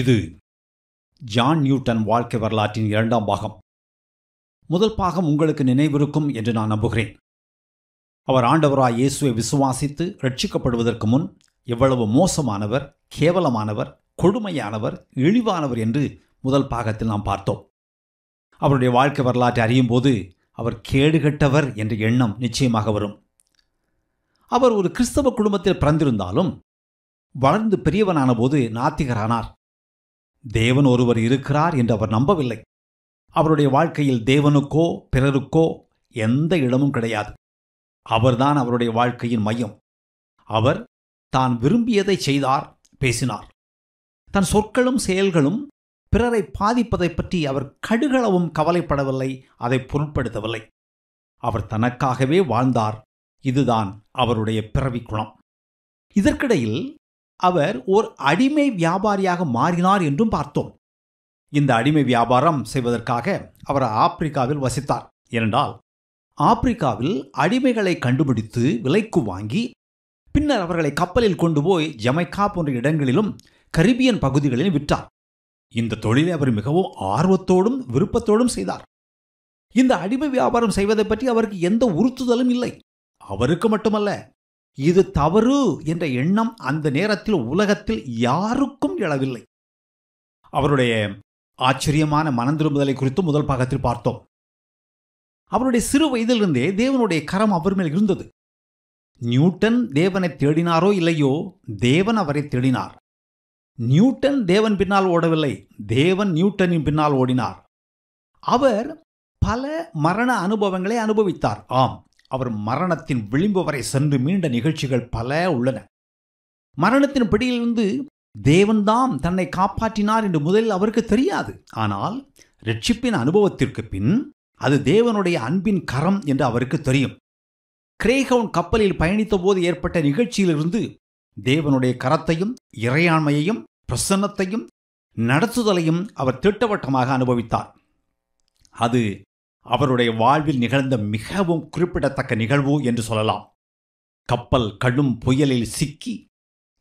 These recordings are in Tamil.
இது ஜான் நியூட்டன் வாழ்க்கை வரலாற்றின் இரண்டாம் பாகம் முதல் பாகம் உங்களுக்கு நினைவிருக்கும் என்று நான் நம்புகிறேன் அவர் ஆண்டவராய் இயேசுவை விசுவாசித்து ரட்சிக்கப்படுவதற்கு முன் எவ்வளவு மோசமானவர் கேவலமானவர் கொடுமையானவர் இழிவானவர் என்று முதல் பாகத்தில் நாம் பார்த்தோம் அவருடைய வாழ்க்கை வரலாற்றை அறியும் போது அவர் கேடுகட்டவர் என்ற எண்ணம் நிச்சயமாக வரும் அவர் ஒரு கிறிஸ்தவ குடும்பத்தில் பிறந்திருந்தாலும் வளர்ந்து பெரியவனான போது நாத்திகரானார் தேவன் ஒருவர் இருக்கிறார் என்று அவர் நம்பவில்லை அவருடைய வாழ்க்கையில் தேவனுக்கோ பிறருக்கோ எந்த இடமும் கிடையாது அவர்தான் அவருடைய வாழ்க்கையின் மையம் அவர் தான் விரும்பியதை செய்தார் பேசினார் தன் சொற்களும் செயல்களும் பிறரை பாதிப்பதை பற்றி அவர் கடுகளவும் கவலைப்படவில்லை அதை பொருட்படுத்தவில்லை அவர் தனக்காகவே வாழ்ந்தார் இதுதான் அவருடைய பிறவி குணம் இதற்கிடையில் அவர் ஓர் அடிமை வியாபாரியாக மாறினார் என்றும் பார்த்தோம் இந்த அடிமை வியாபாரம் செய்வதற்காக அவர் ஆப்பிரிக்காவில் வசித்தார் ஏனென்றால் ஆப்பிரிக்காவில் அடிமைகளை கண்டுபிடித்து விலைக்கு வாங்கி பின்னர் அவர்களை கப்பலில் கொண்டு போய் ஜமைக்கா போன்ற இடங்களிலும் கரிபியன் பகுதிகளில் விற்றார் இந்த தொழிலை அவர் மிகவும் ஆர்வத்தோடும் விருப்பத்தோடும் செய்தார் இந்த அடிமை வியாபாரம் செய்வதை பற்றி அவருக்கு எந்த உறுத்துதலும் இல்லை அவருக்கு மட்டுமல்ல இது தவறு என்ற எண்ணம் அந்த நேரத்தில் உலகத்தில் யாருக்கும் எழவில்லை அவருடைய ஆச்சரியமான மனந்திரும்புதலை குறித்து முதல் பாகத்தில் பார்த்தோம் அவருடைய சிறு வயதிலிருந்தே தேவனுடைய கரம் அவர் மேல் இருந்தது நியூட்டன் தேவனை தேடினாரோ இல்லையோ தேவன் அவரை தேடினார் நியூட்டன் தேவன் பின்னால் ஓடவில்லை தேவன் நியூட்டனின் பின்னால் ஓடினார் அவர் பல மரண அனுபவங்களை அனுபவித்தார் ஆம் அவர் மரணத்தின் விளிம்பு வரை சென்று மீண்ட நிகழ்ச்சிகள் பல உள்ளன மரணத்தின் பிடியிலிருந்து தேவன்தாம் தன்னை காப்பாற்றினார் என்று முதலில் அவருக்கு தெரியாது ஆனால் ரட்சிப்பின் அனுபவத்திற்கு பின் அது தேவனுடைய அன்பின் கரம் என்று அவருக்கு தெரியும் கிரேகவுன் கப்பலில் பயணித்த போது ஏற்பட்ட நிகழ்ச்சியிலிருந்து தேவனுடைய கரத்தையும் இறையாண்மையையும் பிரசன்னத்தையும் நடத்துதலையும் அவர் திட்டவட்டமாக அனுபவித்தார் அது அவருடைய வாழ்வில் நிகழ்ந்த மிகவும் குறிப்பிடத்தக்க நிகழ்வு என்று சொல்லலாம் கப்பல் கடும் புயலில் சிக்கி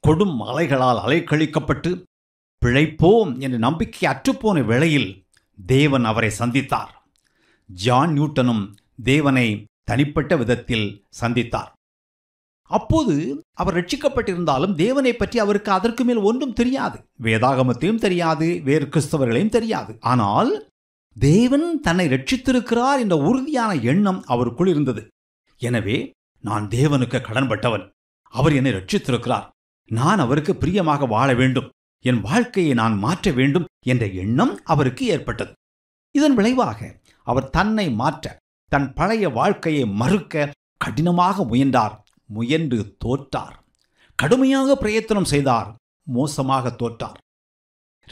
கொடும் அலைகளால் அலைக்கழிக்கப்பட்டு பிழைப்போம் என்ற நம்பிக்கை அற்றுப்போன வேளையில் தேவன் அவரை சந்தித்தார் ஜான் நியூட்டனும் தேவனை தனிப்பட்ட விதத்தில் சந்தித்தார் அப்போது அவர் ரட்சிக்கப்பட்டிருந்தாலும் தேவனை பற்றி அவருக்கு அதற்கு மேல் ஒன்றும் தெரியாது வேதாகமத்தையும் தெரியாது வேறு கிறிஸ்தவர்களையும் தெரியாது ஆனால் தேவன் தன்னை ரட்சித்திருக்கிறார் என்ற உறுதியான எண்ணம் அவருக்குள் இருந்தது எனவே நான் தேவனுக்கு கடன்பட்டவன் அவர் என்னை ரட்சித்திருக்கிறார் நான் அவருக்கு பிரியமாக வாழ வேண்டும் என் வாழ்க்கையை நான் மாற்ற வேண்டும் என்ற எண்ணம் அவருக்கு ஏற்பட்டது இதன் விளைவாக அவர் தன்னை மாற்ற தன் பழைய வாழ்க்கையை மறுக்க கடினமாக முயன்றார் முயன்று தோற்றார் கடுமையாக பிரயத்தனம் செய்தார் மோசமாக தோற்றார்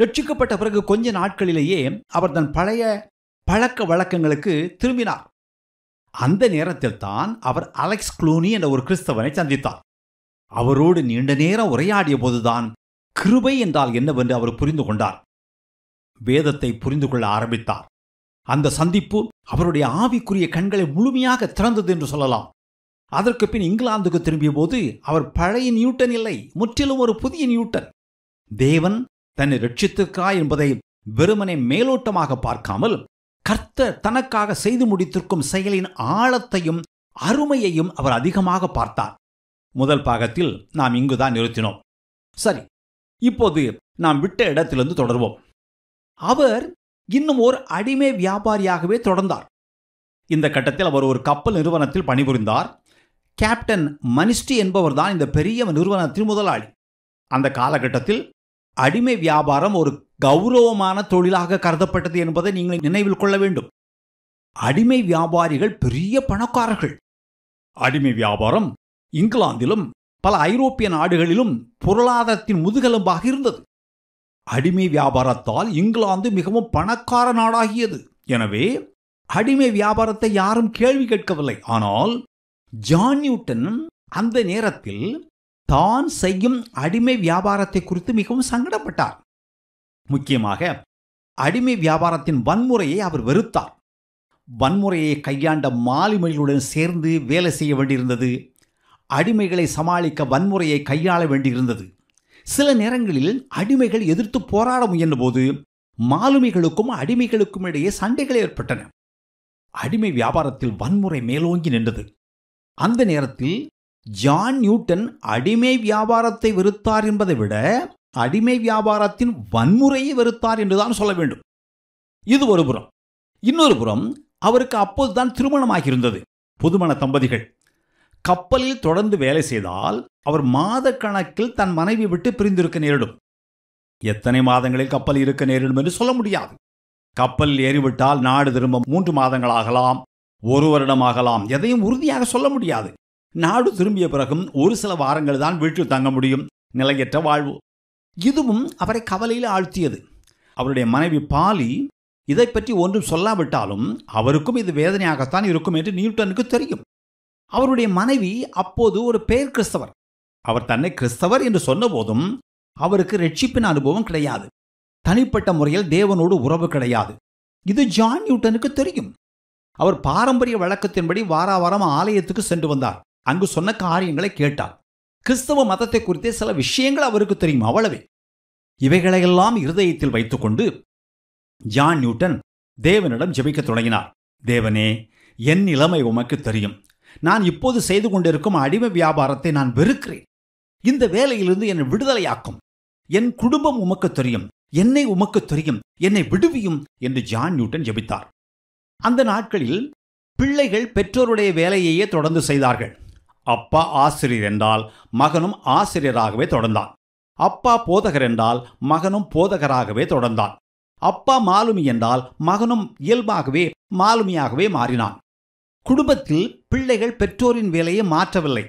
ரட்சிக்கப்பட்ட பிறகு கொஞ்ச நாட்களிலேயே அவர் தன் பழைய பழக்க வழக்கங்களுக்கு திரும்பினார் அந்த நேரத்தில் தான் அவர் அலெக்ஸ் குளூனி என்ற ஒரு கிறிஸ்தவனை சந்தித்தார் அவரோடு நீண்ட நேரம் உரையாடிய போதுதான் கிருபை என்றால் என்னவென்று அவர் புரிந்து கொண்டார் வேதத்தை புரிந்து கொள்ள ஆரம்பித்தார் அந்த சந்திப்பு அவருடைய ஆவிக்குரிய கண்களை முழுமையாக திறந்தது என்று சொல்லலாம் அதற்கு பின் இங்கிலாந்துக்கு திரும்பிய போது அவர் பழைய நியூட்டன் இல்லை முற்றிலும் ஒரு புதிய நியூட்டன் தேவன் தன்னை ரட்சித்திருக்கிறாய் என்பதை வெறுமனை மேலோட்டமாக பார்க்காமல் கர்த்தர் தனக்காக செய்து முடித்திருக்கும் செயலின் ஆழத்தையும் அருமையையும் அவர் அதிகமாக பார்த்தார் முதல் பாகத்தில் நாம் இங்குதான் நிறுத்தினோம் சரி இப்போது நாம் விட்ட இடத்திலிருந்து தொடர்வோம் அவர் இன்னும் ஒரு அடிமை வியாபாரியாகவே தொடர்ந்தார் இந்த கட்டத்தில் அவர் ஒரு கப்பல் நிறுவனத்தில் பணிபுரிந்தார் கேப்டன் மனிஸ்டி என்பவர் தான் இந்த பெரிய நிறுவனத்தின் முதலாளி அந்த காலகட்டத்தில் அடிமை வியாபாரம் ஒரு கௌரவமான தொழிலாக கருதப்பட்டது என்பதை நீங்கள் நினைவில் கொள்ள வேண்டும் அடிமை வியாபாரிகள் பெரிய பணக்காரர்கள் அடிமை வியாபாரம் இங்கிலாந்திலும் பல ஐரோப்பிய நாடுகளிலும் பொருளாதாரத்தின் முதுகெலும்பாக இருந்தது அடிமை வியாபாரத்தால் இங்கிலாந்து மிகவும் பணக்கார நாடாகியது எனவே அடிமை வியாபாரத்தை யாரும் கேள்வி கேட்கவில்லை ஆனால் ஜான் நியூட்டன் அந்த நேரத்தில் தான் செய்யும் அடிமை வியாபாரத்தை குறித்து மிகவும் சங்கடப்பட்டார் முக்கியமாக அடிமை வியாபாரத்தின் வன்முறையை அவர் வெறுத்தார் வன்முறையை கையாண்ட மாலுமிகளுடன் சேர்ந்து வேலை செய்ய வேண்டியிருந்தது அடிமைகளை சமாளிக்க வன்முறையை கையாள வேண்டியிருந்தது சில நேரங்களில் அடிமைகள் எதிர்த்து போராட முயன்றபோது மாலுமிகளுக்கும் அடிமைகளுக்கும் இடையே சண்டைகள் ஏற்பட்டன அடிமை வியாபாரத்தில் வன்முறை மேலோங்கி நின்றது அந்த நேரத்தில் ஜான் நியூட்டன் அடிமை வியாபாரத்தை வெறுத்தார் என்பதை விட அடிமை வியாபாரத்தின் வன்முறையை வெறுத்தார் என்றுதான் சொல்ல வேண்டும் இது ஒரு புறம் இன்னொரு புறம் அவருக்கு அப்போதுதான் திருமணமாகியிருந்தது புதுமண தம்பதிகள் கப்பலில் தொடர்ந்து வேலை செய்தால் அவர் மாத கணக்கில் தன் மனைவி விட்டு பிரிந்திருக்க நேரிடும் எத்தனை மாதங்களில் கப்பல் இருக்க நேரிடும் என்று சொல்ல முடியாது கப்பல் ஏறிவிட்டால் நாடு திரும்ப மூன்று மாதங்கள் ஆகலாம் ஒரு வருடம் ஆகலாம் எதையும் உறுதியாக சொல்ல முடியாது நாடு திரும்பிய பிறகும் ஒரு சில வாரங்கள் தான் வீட்டில் தங்க முடியும் நிலையற்ற வாழ்வு இதுவும் அவரை கவலையில் ஆழ்த்தியது அவருடைய மனைவி பாலி இதை பற்றி ஒன்றும் சொல்லாவிட்டாலும் அவருக்கும் இது வேதனையாகத்தான் இருக்கும் என்று நியூட்டனுக்கு தெரியும் அவருடைய மனைவி அப்போது ஒரு பெயர் கிறிஸ்தவர் அவர் தன்னை கிறிஸ்தவர் என்று சொன்னபோதும் அவருக்கு ரட்சிப்பின் அனுபவம் கிடையாது தனிப்பட்ட முறையில் தேவனோடு உறவு கிடையாது இது ஜான் நியூட்டனுக்கு தெரியும் அவர் பாரம்பரிய வழக்கத்தின்படி வாராவாரம் வாரம் ஆலயத்துக்கு சென்று வந்தார் அங்கு சொன்ன காரியங்களை கேட்டார் கிறிஸ்தவ மதத்தை குறித்தே சில விஷயங்கள் அவருக்கு தெரியும் அவ்வளவே இவைகளையெல்லாம் இருதயத்தில் வைத்துக்கொண்டு ஜான் நியூட்டன் தேவனிடம் ஜெபிக்க தொடங்கினார் தேவனே என் நிலைமை உமக்கு தெரியும் நான் இப்போது செய்து கொண்டிருக்கும் அடிமை வியாபாரத்தை நான் வெறுக்கிறேன் இந்த வேலையிலிருந்து என்னை விடுதலையாக்கும் என் குடும்பம் உமக்கு தெரியும் என்னை உமக்கு தெரியும் என்னை விடுவியும் என்று ஜான் நியூட்டன் ஜெபித்தார் அந்த நாட்களில் பிள்ளைகள் பெற்றோருடைய வேலையையே தொடர்ந்து செய்தார்கள் அப்பா ஆசிரியர் என்றால் மகனும் ஆசிரியராகவே தொடர்ந்தான் அப்பா போதகர் என்றால் மகனும் போதகராகவே தொடர்ந்தான் அப்பா மாலுமி என்றால் மகனும் இயல்பாகவே மாலுமியாகவே மாறினான் குடும்பத்தில் பிள்ளைகள் பெற்றோரின் வேலையை மாற்றவில்லை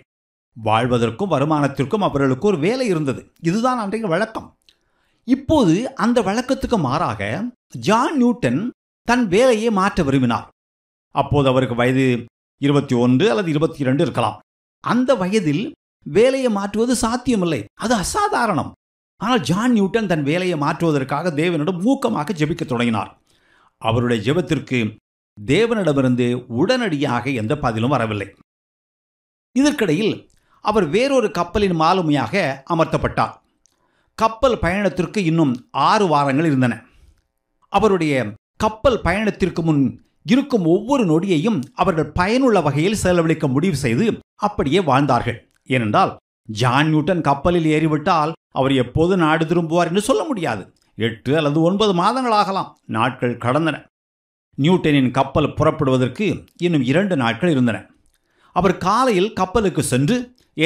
வாழ்வதற்கும் வருமானத்திற்கும் அவர்களுக்கு ஒரு வேலை இருந்தது இதுதான் அன்றைய வழக்கம் இப்போது அந்த வழக்கத்துக்கு மாறாக ஜான் நியூட்டன் தன் வேலையை மாற்ற விரும்பினார் அப்போது அவருக்கு வயது இருபத்தி ஒன்று அல்லது இருபத்தி இரண்டு இருக்கலாம் அந்த வயதில் வேலையை மாற்றுவது சாத்தியமில்லை அது அசாதாரணம் ஆனால் ஜான் நியூட்டன் தன் வேலையை மாற்றுவதற்காக தேவனிடம் ஊக்கமாக ஜெபிக்க தொடங்கினார் அவருடைய ஜெபத்திற்கு தேவனிடமிருந்து உடனடியாக எந்த பதிலும் வரவில்லை இதற்கிடையில் அவர் வேறொரு கப்பலின் மாலுமையாக அமர்த்தப்பட்டார் கப்பல் பயணத்திற்கு இன்னும் ஆறு வாரங்கள் இருந்தன அவருடைய கப்பல் பயணத்திற்கு முன் இருக்கும் ஒவ்வொரு நொடியையும் அவர்கள் பயனுள்ள வகையில் செலவழிக்க முடிவு செய்து அப்படியே வாழ்ந்தார்கள் ஏனென்றால் ஜான் நியூட்டன் கப்பலில் ஏறிவிட்டால் அவர் எப்போது நாடு திரும்புவார் என்று சொல்ல முடியாது எட்டு அல்லது ஒன்பது மாதங்கள் ஆகலாம் நாட்கள் கடந்தன நியூட்டனின் கப்பல் புறப்படுவதற்கு இன்னும் இரண்டு நாட்கள் இருந்தன அவர் காலையில் கப்பலுக்கு சென்று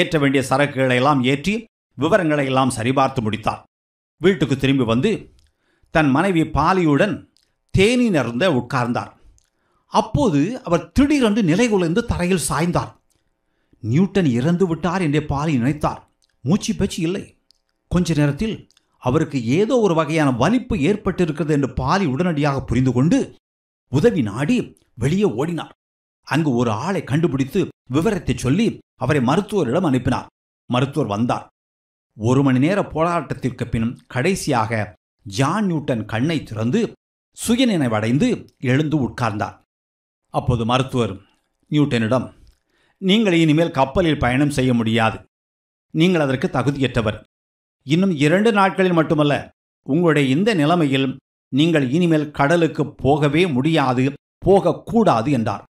ஏற்ற வேண்டிய சரக்குகளை எல்லாம் ஏற்றி விவரங்களை எல்லாம் சரிபார்த்து முடித்தார் வீட்டுக்கு திரும்பி வந்து தன் மனைவி பாலியுடன் தேனி நிறந்த உட்கார்ந்தார் அப்போது அவர் திடீரென்று குலைந்து தரையில் சாய்ந்தார் நியூட்டன் இறந்து விட்டார் என்றே பாலி நினைத்தார் மூச்சு பேச்சு இல்லை கொஞ்ச நேரத்தில் அவருக்கு ஏதோ ஒரு வகையான வலிப்பு ஏற்பட்டிருக்கிறது என்று பாலி உடனடியாக புரிந்து கொண்டு உதவி நாடி வெளியே ஓடினார் அங்கு ஒரு ஆளை கண்டுபிடித்து விவரத்தை சொல்லி அவரை மருத்துவரிடம் அனுப்பினார் மருத்துவர் வந்தார் ஒரு மணி நேர போராட்டத்திற்கு பின் கடைசியாக ஜான் நியூட்டன் கண்ணை திறந்து சுயநினைவடைந்து எழுந்து உட்கார்ந்தார் அப்போது மருத்துவர் நியூட்டனிடம் நீங்கள் இனிமேல் கப்பலில் பயணம் செய்ய முடியாது நீங்கள் அதற்கு தகுதியற்றவர் இன்னும் இரண்டு நாட்களில் மட்டுமல்ல உங்களுடைய இந்த நிலைமையில் நீங்கள் இனிமேல் கடலுக்கு போகவே முடியாது போகக்கூடாது என்றார்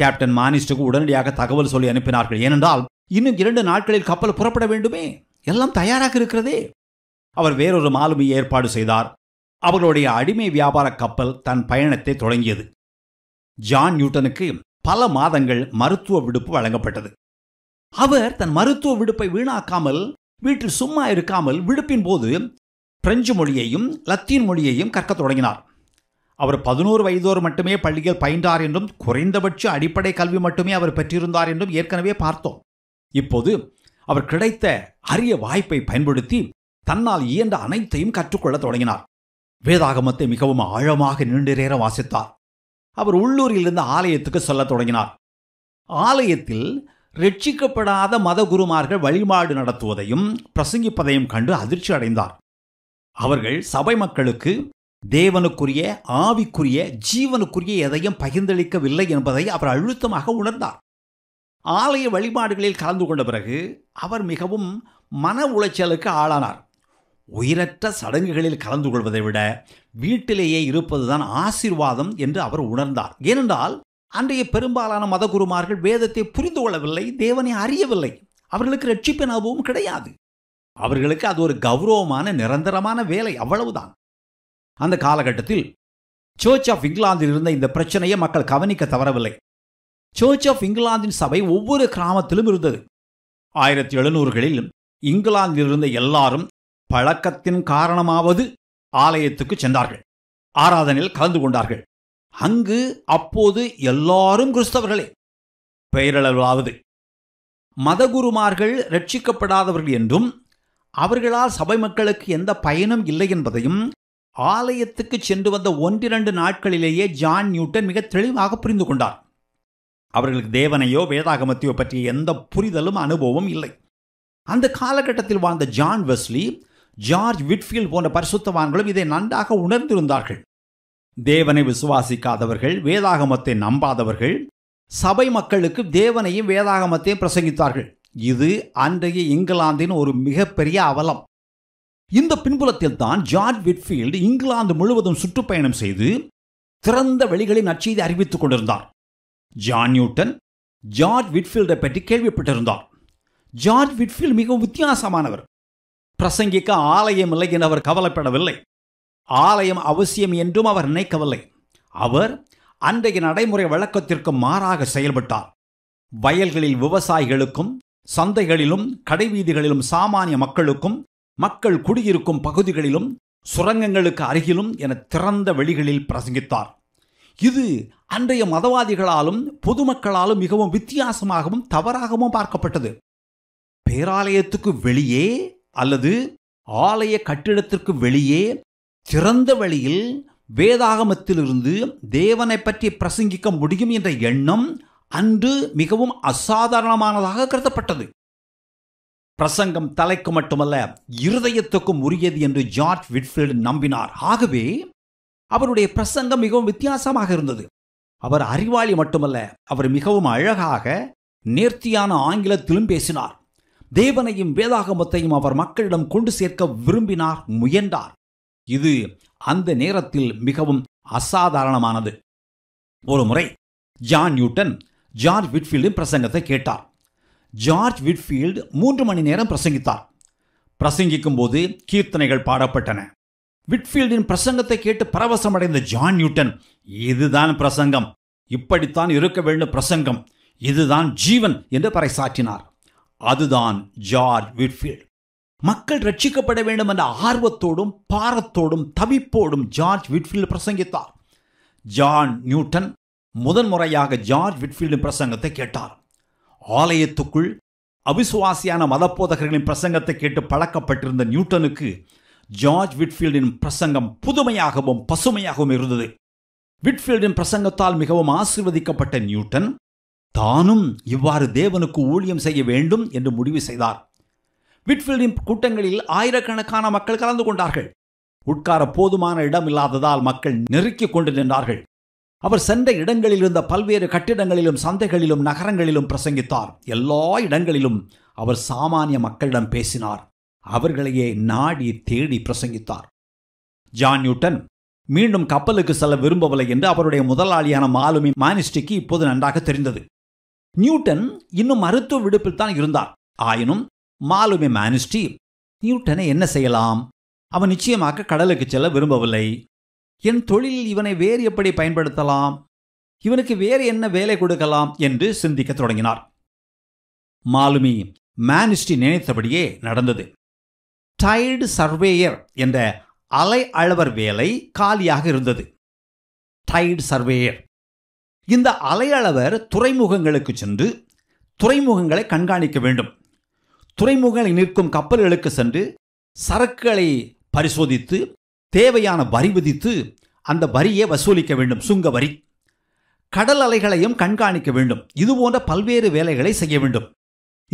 கேப்டன் மானிஸ்டுக்கு உடனடியாக தகவல் சொல்லி அனுப்பினார்கள் ஏனென்றால் இன்னும் இரண்டு நாட்களில் கப்பல் புறப்பட வேண்டுமே எல்லாம் தயாராக இருக்கிறதே அவர் வேறொரு மாலுமி ஏற்பாடு செய்தார் அவர்களுடைய அடிமை வியாபார கப்பல் தன் பயணத்தை தொடங்கியது ஜான் நியூட்டனுக்கு பல மாதங்கள் மருத்துவ விடுப்பு வழங்கப்பட்டது அவர் தன் மருத்துவ விடுப்பை வீணாக்காமல் வீட்டில் சும்மா இருக்காமல் விடுப்பின் போது பிரெஞ்சு மொழியையும் லத்தீன் மொழியையும் கற்கத் தொடங்கினார் அவர் பதினோரு வயதோர் மட்டுமே பள்ளியில் பயின்றார் என்றும் குறைந்தபட்ச அடிப்படை கல்வி மட்டுமே அவர் பெற்றிருந்தார் என்றும் ஏற்கனவே பார்த்தோம் இப்போது அவர் கிடைத்த அரிய வாய்ப்பை பயன்படுத்தி தன்னால் இயன்ற அனைத்தையும் கற்றுக்கொள்ளத் தொடங்கினார் வேதாகமத்தை மிகவும் ஆழமாக நீண்டிரேற வாசித்தார் அவர் உள்ளூரிலிருந்து ஆலயத்துக்கு சொல்ல தொடங்கினார் ஆலயத்தில் ரட்சிக்கப்படாத மதகுருமார்கள் வழிபாடு நடத்துவதையும் பிரசங்கிப்பதையும் கண்டு அதிர்ச்சி அடைந்தார் அவர்கள் சபை மக்களுக்கு தேவனுக்குரிய ஆவிக்குரிய ஜீவனுக்குரிய எதையும் பகிர்ந்தளிக்கவில்லை என்பதை அவர் அழுத்தமாக உணர்ந்தார் ஆலய வழிபாடுகளில் கலந்து கொண்ட பிறகு அவர் மிகவும் மன உளைச்சலுக்கு ஆளானார் உயிரற்ற சடங்குகளில் கலந்து கொள்வதை விட வீட்டிலேயே இருப்பதுதான் ஆசிர்வாதம் என்று அவர் உணர்ந்தார் ஏனென்றால் அன்றைய பெரும்பாலான மதகுருமார்கள் வேதத்தை புரிந்து கொள்ளவில்லை தேவனை அறியவில்லை அவர்களுக்கு ரட்சிப்பின் அனுபவம் கிடையாது அவர்களுக்கு அது ஒரு கௌரவமான நிரந்தரமான வேலை அவ்வளவுதான் அந்த காலகட்டத்தில் சர்ச் ஆஃப் இங்கிலாந்தில் இருந்த இந்த பிரச்சனையை மக்கள் கவனிக்க தவறவில்லை சர்ச் ஆஃப் இங்கிலாந்தின் சபை ஒவ்வொரு கிராமத்திலும் இருந்தது ஆயிரத்தி எழுநூறுகளில் இங்கிலாந்தில் இருந்த எல்லாரும் பழக்கத்தின் காரணமாவது ஆலயத்துக்கு சென்றார்கள் ஆராதனையில் கலந்து கொண்டார்கள் அங்கு அப்போது எல்லாரும் கிறிஸ்தவர்களே பெயரளவாவது மதகுருமார்கள் ரட்சிக்கப்படாதவர்கள் என்றும் அவர்களால் சபை மக்களுக்கு எந்த பயனும் இல்லை என்பதையும் ஆலயத்துக்கு சென்று வந்த ஒன்றிரண்டு நாட்களிலேயே ஜான் நியூட்டன் மிக தெளிவாக புரிந்து கொண்டார் அவர்களுக்கு தேவனையோ வேதாகமத்தையோ பற்றிய எந்த புரிதலும் அனுபவமும் இல்லை அந்த காலகட்டத்தில் வாழ்ந்த ஜான் வெஸ்லி ஜார்ஜ் விட்ஃபீல்ட் போன்ற பரிசுத்தவான்களும் இதை நன்றாக உணர்ந்திருந்தார்கள் தேவனை விசுவாசிக்காதவர்கள் வேதாகமத்தை நம்பாதவர்கள் சபை மக்களுக்கு தேவனையும் வேதாகமத்தையும் பிரசங்கித்தார்கள் இது அன்றைய இங்கிலாந்தின் ஒரு மிகப்பெரிய அவலம் இந்த பின்புலத்தில் தான் ஜார்ஜ் விட்ஃபீல்டு இங்கிலாந்து முழுவதும் சுற்றுப்பயணம் செய்து திறந்த வெளிகளின் நற்செய்தி அறிவித்துக் கொண்டிருந்தார் ஜான் நியூட்டன் ஜார்ஜ் விட்ஃபீல்டை பற்றி கேள்விப்பட்டிருந்தார் ஜார்ஜ் விட்ஃபீல்ட் மிகவும் வித்தியாசமானவர் பிரசங்கிக்க ஆலயம் இல்லை என்று அவர் கவலைப்படவில்லை ஆலயம் அவசியம் என்றும் அவர் நினைக்கவில்லை அவர் அன்றைய நடைமுறை வழக்கத்திற்கு மாறாக செயல்பட்டார் வயல்களில் விவசாயிகளுக்கும் சந்தைகளிலும் கடைவீதிகளிலும் சாமானிய மக்களுக்கும் மக்கள் குடியிருக்கும் பகுதிகளிலும் சுரங்கங்களுக்கு அருகிலும் என திறந்த வெளிகளில் பிரசங்கித்தார் இது அன்றைய மதவாதிகளாலும் பொதுமக்களாலும் மிகவும் வித்தியாசமாகவும் தவறாகவும் பார்க்கப்பட்டது பேராலயத்துக்கு வெளியே அல்லது ஆலய கட்டிடத்திற்கு வெளியே சிறந்த வழியில் வேதாகமத்திலிருந்து தேவனை பற்றி பிரசங்கிக்க முடியும் என்ற எண்ணம் அன்று மிகவும் அசாதாரணமானதாக கருதப்பட்டது பிரசங்கம் தலைக்கு மட்டுமல்ல இருதயத்துக்கும் உரியது என்று ஜார்ஜ் விட்ஃபீல்டு நம்பினார் ஆகவே அவருடைய பிரசங்கம் மிகவும் வித்தியாசமாக இருந்தது அவர் அறிவாளி மட்டுமல்ல அவர் மிகவும் அழகாக நேர்த்தியான ஆங்கிலத்திலும் பேசினார் தேவனையும் வேதாகமத்தையும் அவர் மக்களிடம் கொண்டு சேர்க்க விரும்பினார் முயன்றார் இது அந்த நேரத்தில் மிகவும் அசாதாரணமானது ஒரு முறை ஜான் நியூட்டன் ஜார்ஜ் விட்ஃபீல்டின் பிரசங்கத்தை கேட்டார் ஜார்ஜ் விட்ஃபீல்டு மூன்று மணி நேரம் பிரசங்கித்தார் பிரசங்கிக்கும் போது கீர்த்தனைகள் பாடப்பட்டன விட்ஃபீல்டின் பிரசங்கத்தை கேட்டு பரவசமடைந்த ஜான் நியூட்டன் இதுதான் பிரசங்கம் இப்படித்தான் இருக்க வேண்டும் பிரசங்கம் இதுதான் ஜீவன் என்று பறைசாற்றினார் அதுதான் ஜார்ஜ் விட்ஃபீல்ட் மக்கள் ரட்சிக்கப்பட வேண்டும் என்ற ஆர்வத்தோடும் பாரத்தோடும் தவிப்போடும் ஜார்ஜ் விட்ஃபீல்டு பிரசங்கித்தார் ஜான் நியூட்டன் முதன்முறையாக ஜார்ஜ் விட்ஃபீல்டு பிரசங்கத்தை கேட்டார் ஆலயத்துக்குள் அவிசுவாசியான மதபோதகர்களின் பிரசங்கத்தை கேட்டு பழக்கப்பட்டிருந்த நியூட்டனுக்கு ஜார்ஜ் விட்ஃபீல்டின் பிரசங்கம் புதுமையாகவும் பசுமையாகவும் இருந்தது விட்ஃபீல்டின் பிரசங்கத்தால் மிகவும் ஆசிர்வதிக்கப்பட்ட நியூட்டன் தானும் இவ்வாறு தேவனுக்கு ஊழியம் செய்ய வேண்டும் என்று முடிவு செய்தார் விட்ஃபீல்டின் கூட்டங்களில் ஆயிரக்கணக்கான மக்கள் கலந்து கொண்டார்கள் உட்கார போதுமான இடம் இல்லாததால் மக்கள் நெருக்கிக் கொண்டு நின்றார்கள் அவர் சென்ற இடங்களில் இருந்த பல்வேறு கட்டிடங்களிலும் சந்தைகளிலும் நகரங்களிலும் பிரசங்கித்தார் எல்லா இடங்களிலும் அவர் சாமானிய மக்களிடம் பேசினார் அவர்களையே நாடி தேடி பிரசங்கித்தார் ஜான் நியூட்டன் மீண்டும் கப்பலுக்கு செல்ல விரும்பவில்லை என்று அவருடைய முதலாளியான மாலுமி மானிஸ்டிக்கு இப்போது நன்றாக தெரிந்தது நியூட்டன் இன்னும் மருத்துவ விடுப்பில் தான் இருந்தார் ஆயினும் மாலுமி மானிஸ்டி நியூட்டனை என்ன செய்யலாம் அவன் நிச்சயமாக கடலுக்கு செல்ல விரும்பவில்லை என் தொழிலில் இவனை வேறு எப்படி பயன்படுத்தலாம் இவனுக்கு வேறு என்ன வேலை கொடுக்கலாம் என்று சிந்திக்க தொடங்கினார் மாலுமி மேனிஸ்டி நினைத்தபடியே நடந்தது டைடு சர்வேயர் என்ற அலை அளவர் வேலை காலியாக இருந்தது டைடு சர்வேயர் இந்த அலையளவர் துறைமுகங்களுக்கு சென்று துறைமுகங்களை கண்காணிக்க வேண்டும் துறைமுகங்களை நிற்கும் கப்பல்களுக்கு சென்று சரக்குகளை பரிசோதித்து தேவையான வரி விதித்து அந்த வரியை வசூலிக்க வேண்டும் சுங்க வரி கடல் அலைகளையும் கண்காணிக்க வேண்டும் இது போன்ற பல்வேறு வேலைகளை செய்ய வேண்டும்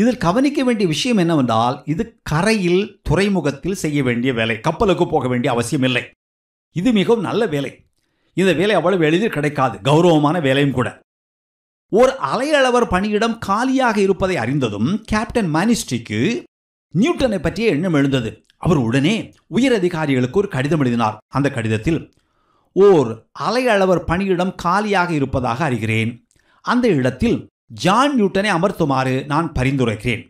இதில் கவனிக்க வேண்டிய விஷயம் என்னவென்றால் இது கரையில் துறைமுகத்தில் செய்ய வேண்டிய வேலை கப்பலுக்கு போக வேண்டிய அவசியம் இல்லை இது மிகவும் நல்ல வேலை இந்த வேலை அவ்வளவு எளிதில் கிடைக்காது கௌரவமான வேலையும் கூட ஒரு அலையளவர் பணியிடம் காலியாக இருப்பதை அறிந்ததும் கேப்டன் மானிஸ்டிக்கு நியூட்டனை பற்றிய எண்ணம் எழுந்தது அவர் உடனே உயர் அதிகாரிகளுக்கு ஒரு கடிதம் எழுதினார் அந்த கடிதத்தில் ஓர் அலையளவர் பணியிடம் காலியாக இருப்பதாக அறிகிறேன் அந்த இடத்தில் ஜான் நியூட்டனை அமர்த்துமாறு நான் பரிந்துரைக்கிறேன்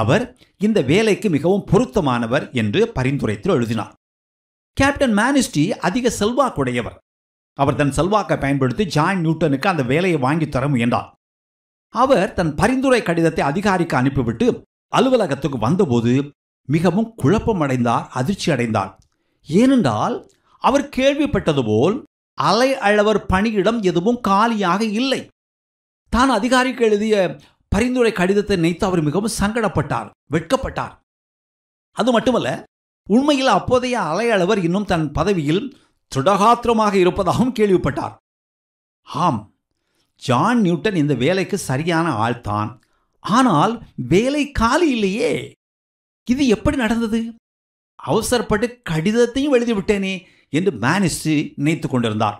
அவர் இந்த வேலைக்கு மிகவும் பொருத்தமானவர் என்று பரிந்துரைத்து எழுதினார் கேப்டன் மேனிஸ்டி அதிக செல்வாக்குடையவர் அவர் தன் செல்வாக்கை பயன்படுத்தி ஜான் நியூட்டனுக்கு அந்த வேலையை வாங்கி தர முயன்றார் அவர் தன் பரிந்துரை கடிதத்தை அதிகாரிக்கு அனுப்பிவிட்டு அலுவலகத்துக்கு வந்தபோது மிகவும் குழப்பமடைந்தார் அதிர்ச்சி அடைந்தார் ஏனென்றால் அவர் கேள்விப்பட்டது போல் அலை அளவர் பணியிடம் எதுவும் காலியாக இல்லை தான் அதிகாரிக்கு எழுதிய பரிந்துரை கடிதத்தை நினைத்து அவர் மிகவும் சங்கடப்பட்டார் வெட்கப்பட்டார் அது மட்டுமல்ல உண்மையில் அப்போதைய அலையளவர் இன்னும் தன் பதவியில் திருடகாத்திரமாக இருப்பதாகவும் கேள்விப்பட்டார் ஆம் ஜான் நியூட்டன் இந்த வேலைக்கு சரியான ஆள்தான் ஆனால் வேலை காலி இல்லையே இது எப்படி நடந்தது அவசரப்பட்டு கடிதத்தையும் எழுதிவிட்டேனே என்று மேனிஸ்ட்ரி நினைத்து கொண்டிருந்தார்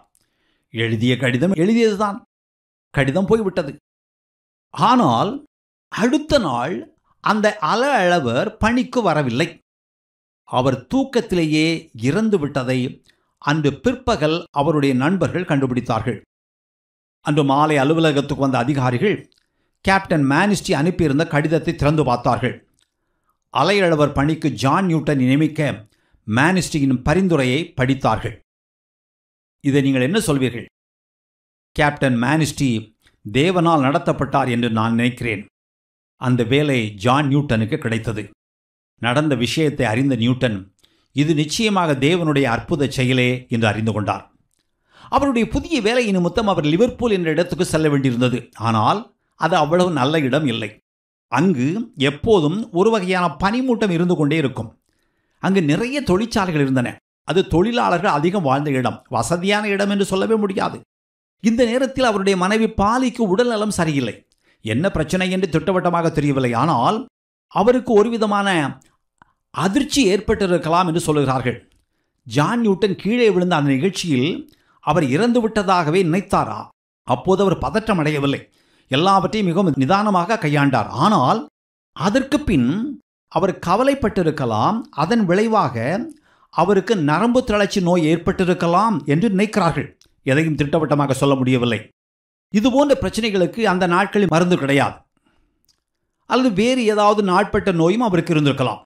எழுதிய கடிதம் எழுதியதுதான் கடிதம் போய்விட்டது ஆனால் அடுத்த நாள் அந்த அல அளவர் பணிக்கு வரவில்லை அவர் தூக்கத்திலேயே இறந்து விட்டதை அன்று பிற்பகல் அவருடைய நண்பர்கள் கண்டுபிடித்தார்கள் அன்று மாலை அலுவலகத்துக்கு வந்த அதிகாரிகள் கேப்டன் மேனிஸ்டி அனுப்பியிருந்த கடிதத்தை திறந்து பார்த்தார்கள் அலையளவர் பணிக்கு ஜான் நியூட்டன் நியமிக்க மேனிஸ்டியின் பரிந்துரையை படித்தார்கள் இதை நீங்கள் என்ன சொல்வீர்கள் கேப்டன் மேனிஸ்டி தேவனால் நடத்தப்பட்டார் என்று நான் நினைக்கிறேன் அந்த வேலை ஜான் நியூட்டனுக்கு கிடைத்தது நடந்த விஷயத்தை அறிந்த நியூட்டன் இது நிச்சயமாக தேவனுடைய அற்புத செயலே என்று அறிந்து கொண்டார் அவருடைய புதிய வேலையின் நிமித்தம் அவர் லிவர்பூல் என்ற இடத்துக்கு செல்ல வேண்டியிருந்தது ஆனால் அது அவ்வளவு நல்ல இடம் இல்லை அங்கு எப்போதும் ஒரு வகையான பனிமூட்டம் இருந்து கொண்டே இருக்கும் அங்கு நிறைய தொழிற்சாலைகள் இருந்தன அது தொழிலாளர்கள் அதிகம் வாழ்ந்த இடம் வசதியான இடம் என்று சொல்லவே முடியாது இந்த நேரத்தில் அவருடைய மனைவி பாலிக்கு உடல்நலம் சரியில்லை என்ன பிரச்சனை என்று திட்டவட்டமாக தெரியவில்லை ஆனால் அவருக்கு ஒரு விதமான அதிர்ச்சி ஏற்பட்டிருக்கலாம் என்று சொல்லுகிறார்கள் ஜான் நியூட்டன் கீழே விழுந்த அந்த நிகழ்ச்சியில் அவர் இறந்து விட்டதாகவே நினைத்தாரா அப்போது அவர் பதற்றம் அடையவில்லை எல்லாவற்றையும் மிகவும் நிதானமாக கையாண்டார் ஆனால் அதற்கு பின் அவர் கவலைப்பட்டிருக்கலாம் அதன் விளைவாக அவருக்கு நரம்பு தளர்ச்சி நோய் ஏற்பட்டிருக்கலாம் என்று நினைக்கிறார்கள் எதையும் திட்டவட்டமாக சொல்ல முடியவில்லை இதுபோன்ற பிரச்சனைகளுக்கு அந்த நாட்களில் மருந்து கிடையாது அல்லது வேறு ஏதாவது நாட்பட்ட நோயும் அவருக்கு இருந்திருக்கலாம்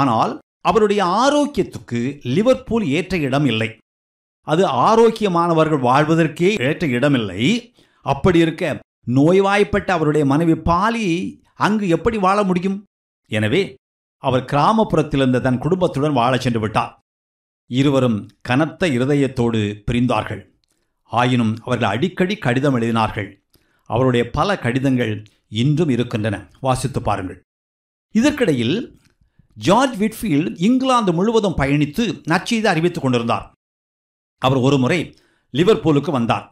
ஆனால் அவருடைய ஆரோக்கியத்துக்கு லிவர்பூல் ஏற்ற இடம் இல்லை அது ஆரோக்கியமானவர்கள் வாழ்வதற்கே ஏற்ற இடமில்லை அப்படி இருக்க நோய்வாய்ப்பட்ட அவருடைய மனைவி பாலி அங்கு எப்படி வாழ முடியும் எனவே அவர் கிராமப்புறத்திலிருந்த தன் குடும்பத்துடன் வாழச் சென்று விட்டார் இருவரும் கனத்த இருதயத்தோடு பிரிந்தார்கள் ஆயினும் அவர்கள் அடிக்கடி கடிதம் எழுதினார்கள் அவருடைய பல கடிதங்கள் இன்றும் இருக்கின்றன வாசித்து பாருங்கள் இதற்கிடையில் ஜார்ஜ் விட்ஃபீல்டு இங்கிலாந்து முழுவதும் பயணித்து நச்செய்து அறிவித்துக் கொண்டிருந்தார் அவர் ஒருமுறை லிவர்பூலுக்கு வந்தார்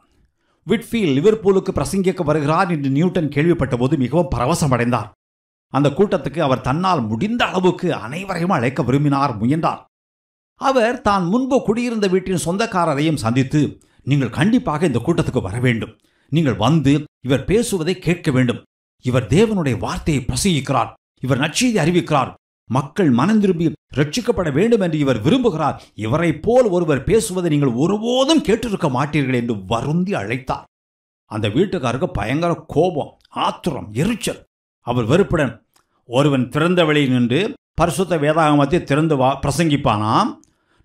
விட்ஃபீல்ட் லிவர்பூலுக்கு பிரசங்கிக்க வருகிறார் என்று நியூட்டன் கேள்விப்பட்ட போது மிகவும் பரவசமடைந்தார் அந்த கூட்டத்துக்கு அவர் தன்னால் முடிந்த அளவுக்கு அனைவரையும் அழைக்க விரும்பினார் முயன்றார் அவர் தான் முன்பு குடியிருந்த வீட்டின் சொந்தக்காரரையும் சந்தித்து நீங்கள் கண்டிப்பாக இந்த கூட்டத்துக்கு வர வேண்டும் நீங்கள் வந்து இவர் பேசுவதை கேட்க வேண்டும் இவர் தேவனுடைய வார்த்தையை பிரசங்கிக்கிறார் இவர் நச்செய்தி அறிவிக்கிறார் மக்கள் மனம் திரும்பி ரட்சிக்கப்பட வேண்டும் என்று இவர் விரும்புகிறார் இவரை போல் ஒருவர் பேசுவதை நீங்கள் ஒருபோதும் கேட்டிருக்க மாட்டீர்கள் என்று வருந்தி அழைத்தார் அந்த வீட்டுக்காருக்கு பயங்கர கோபம் ஆத்திரம் எரிச்சல் அவர் வெறுப்புடன் ஒருவன் திறந்த வழியில் நின்று பரிசுத்த வேதாகமத்தை திறந்து வா பிரசங்கிப்பானாம்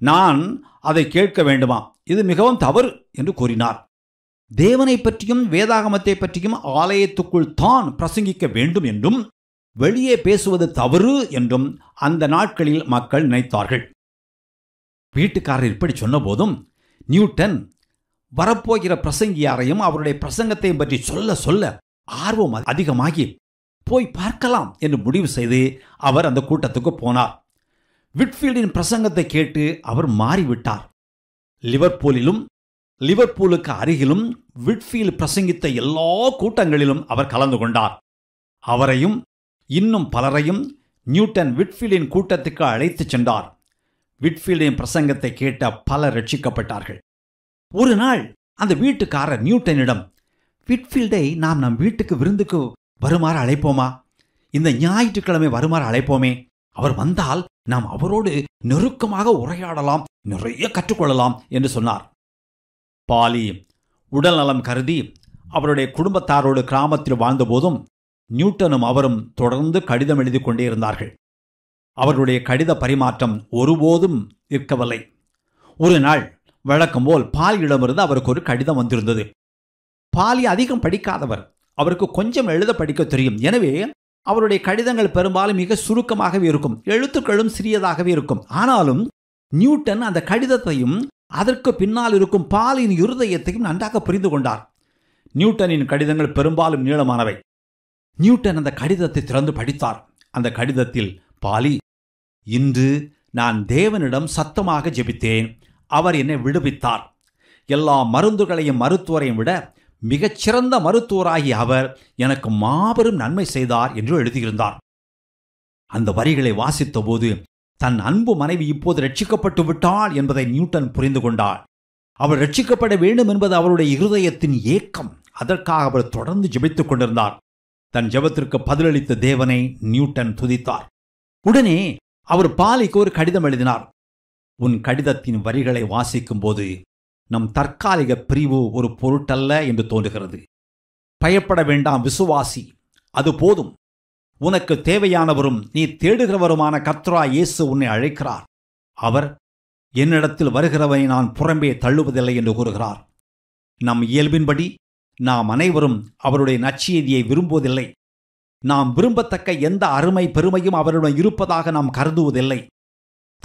நான் அதை கேட்க வேண்டுமா இது மிகவும் தவறு என்று கூறினார் தேவனை பற்றியும் வேதாகமத்தை பற்றியும் ஆலயத்துக்குள் தான் பிரசங்கிக்க வேண்டும் என்றும் வெளியே பேசுவது தவறு என்றும் அந்த நாட்களில் மக்கள் நினைத்தார்கள் வீட்டுக்காரர் இப்படி சொன்னபோதும் நியூட்டன் வரப்போகிற பிரசங்கியாரையும் அவருடைய பிரசங்கத்தையும் பற்றி சொல்ல சொல்ல ஆர்வம் அதிகமாகி போய் பார்க்கலாம் என்று முடிவு செய்து அவர் அந்த கூட்டத்துக்கு போனார் விட்ஃபீல்டின் பிரசங்கத்தை கேட்டு அவர் மாறிவிட்டார் லிவர்பூலிலும் லிவர்பூலுக்கு அருகிலும் விட்ஃபீல்டு பிரசங்கித்த எல்லா கூட்டங்களிலும் அவர் கலந்து கொண்டார் அவரையும் இன்னும் பலரையும் நியூட்டன் விட்ஃபீல்டின் கூட்டத்துக்கு அழைத்துச் சென்றார் விட்ஃபீல்டின் பிரசங்கத்தை கேட்ட பலர் ரட்சிக்கப்பட்டார்கள் ஒரு நாள் அந்த வீட்டுக்காரர் நியூட்டனிடம் விட்ஃபீல்டை நாம் நம் வீட்டுக்கு விருந்துக்கு வருமாறு அழைப்போமா இந்த ஞாயிற்றுக்கிழமை வருமாறு அழைப்போமே அவர் வந்தால் நாம் அவரோடு நெருக்கமாக உரையாடலாம் நிறைய கற்றுக்கொள்ளலாம் என்று சொன்னார் பாலி உடல்நலம் கருதி அவருடைய குடும்பத்தாரோடு கிராமத்தில் வாழ்ந்தபோதும் நியூட்டனும் அவரும் தொடர்ந்து கடிதம் எழுதி கொண்டே இருந்தார்கள் அவர்களுடைய கடித பரிமாற்றம் ஒருபோதும் இருக்கவில்லை ஒரு நாள் வழக்கம் போல் பாலியிடமிருந்து அவருக்கு ஒரு கடிதம் வந்திருந்தது பாலி அதிகம் படிக்காதவர் அவருக்கு கொஞ்சம் எழுத படிக்க தெரியும் எனவே அவருடைய கடிதங்கள் பெரும்பாலும் மிக சுருக்கமாகவே இருக்கும் எழுத்துக்களும் சிறியதாகவே இருக்கும் ஆனாலும் நியூட்டன் அந்த கடிதத்தையும் அதற்கு பின்னால் இருக்கும் பாலின் இருதயத்தையும் நன்றாக புரிந்து கொண்டார் நியூட்டனின் கடிதங்கள் பெரும்பாலும் நீளமானவை நியூட்டன் அந்த கடிதத்தை திறந்து படித்தார் அந்த கடிதத்தில் பாலி இன்று நான் தேவனிடம் சத்தமாக ஜெபித்தேன் அவர் என்னை விடுவித்தார் எல்லா மருந்துகளையும் மருத்துவரையும் விட மிகச்சிறந்த மருத்துவராகி அவர் எனக்கு மாபெரும் நன்மை செய்தார் என்று எழுதியிருந்தார் அந்த வரிகளை வாசித்தபோது தன் அன்பு மனைவி இப்போது ரட்சிக்கப்பட்டு விட்டாள் என்பதை நியூட்டன் புரிந்து கொண்டாள் அவள் ரட்சிக்கப்பட வேண்டும் என்பது அவருடைய இருதயத்தின் ஏக்கம் அதற்காக அவர் தொடர்ந்து ஜெபித்துக் கொண்டிருந்தார் தன் ஜபத்திற்கு பதிலளித்த தேவனை நியூட்டன் துதித்தார் உடனே அவர் பாலிக்கு ஒரு கடிதம் எழுதினார் உன் கடிதத்தின் வரிகளை வாசிக்கும்போது நம் தற்காலிக பிரிவு ஒரு பொருட்டல்ல என்று தோன்றுகிறது பயப்பட வேண்டாம் விசுவாசி அது போதும் உனக்கு தேவையானவரும் நீ தேடுகிறவருமான கத்ரா இயேசு உன்னை அழைக்கிறார் அவர் என்னிடத்தில் வருகிறவனை நான் புறம்பே தள்ளுவதில்லை என்று கூறுகிறார் நம் இயல்பின்படி நாம் அனைவரும் அவருடைய நச்செய்தியை விரும்புவதில்லை நாம் விரும்பத்தக்க எந்த அருமை பெருமையும் அவருடன் இருப்பதாக நாம் கருதுவதில்லை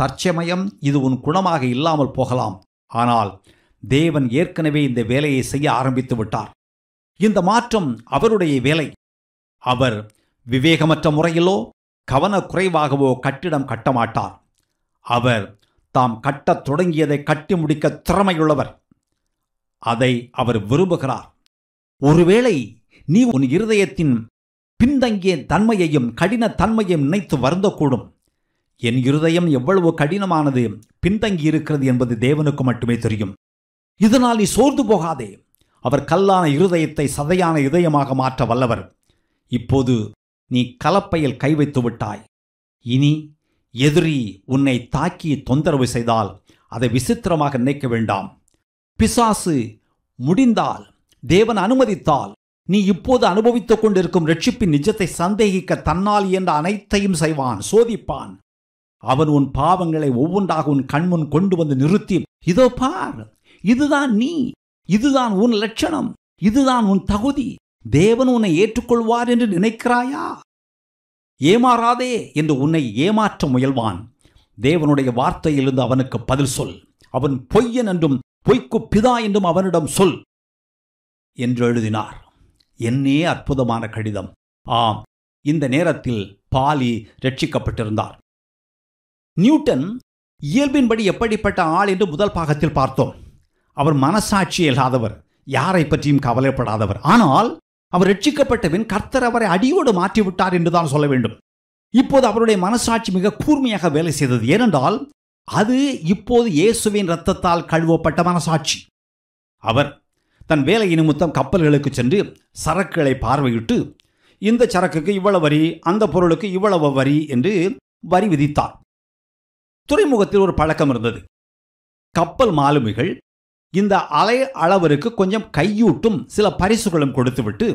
தற்சமயம் இது உன் குணமாக இல்லாமல் போகலாம் ஆனால் தேவன் ஏற்கனவே இந்த வேலையை செய்ய ஆரம்பித்து விட்டார் இந்த மாற்றம் அவருடைய வேலை அவர் விவேகமற்ற முறையிலோ கவனக்குறைவாகவோ கட்டிடம் கட்டமாட்டார் அவர் தாம் கட்டத் தொடங்கியதை கட்டி முடிக்க திறமையுள்ளவர் அதை அவர் விரும்புகிறார் ஒருவேளை நீ உன் இருதயத்தின் பின்தங்கிய தன்மையையும் கடின தன்மையையும் நினைத்து வருந்தக்கூடும் என் இருதயம் எவ்வளவு கடினமானது பின்தங்கி இருக்கிறது என்பது தேவனுக்கு மட்டுமே தெரியும் இதனால் நீ சோர்ந்து போகாதே அவர் கல்லான இருதயத்தை சதையான இதயமாக மாற்ற வல்லவர் இப்போது நீ கலப்பையில் கை வைத்து விட்டாய் இனி எதிரி உன்னை தாக்கி தொந்தரவு செய்தால் அதை விசித்திரமாக நினைக்க வேண்டாம் பிசாசு முடிந்தால் தேவன் அனுமதித்தால் நீ இப்போது அனுபவித்துக் கொண்டிருக்கும் ரட்சிப்பின் நிஜத்தை சந்தேகிக்க தன்னால் என்ற அனைத்தையும் செய்வான் சோதிப்பான் அவன் உன் பாவங்களை ஒவ்வொன்றாக உன் கண்முன் கொண்டு வந்து நிறுத்தி இதோ பார் இதுதான் நீ இதுதான் உன் லட்சணம் இதுதான் உன் தகுதி தேவன் உன்னை ஏற்றுக்கொள்வார் என்று நினைக்கிறாயா ஏமாறாதே என்று உன்னை ஏமாற்ற முயல்வான் தேவனுடைய வார்த்தையிலிருந்து அவனுக்கு பதில் சொல் அவன் பொய்யன் என்றும் பொய்க்கு பிதா என்றும் அவனிடம் சொல் என்று எழுதினார் என்னே அற்புதமான கடிதம் ஆம் இந்த நேரத்தில் பாலி ரட்சிக்கப்பட்டிருந்தார் நியூட்டன் இயல்பின்படி எப்படிப்பட்ட ஆள் என்று முதல் பாகத்தில் பார்த்தோம் அவர் மனசாட்சி இல்லாதவர் யாரை பற்றியும் கவலைப்படாதவர் ஆனால் அவர் பின் கர்த்தர் அவரை அடியோடு மாற்றிவிட்டார் என்றுதான் சொல்ல வேண்டும் இப்போது அவருடைய மனசாட்சி மிக கூர்மையாக வேலை செய்தது ஏனென்றால் அது இப்போது இயேசுவின் இரத்தத்தால் கழுவப்பட்ட மனசாட்சி அவர் தன் வேலை நிமித்தம் கப்பல்களுக்கு சென்று சரக்குகளை பார்வையிட்டு இந்த சரக்குக்கு இவ்வளவு வரி அந்த பொருளுக்கு இவ்வளவு வரி என்று வரி விதித்தார் துறைமுகத்தில் ஒரு பழக்கம் இருந்தது கப்பல் மாலுமிகள் இந்த அலை அளவருக்கு கொஞ்சம் கையூட்டும் சில பரிசுகளும் கொடுத்துவிட்டு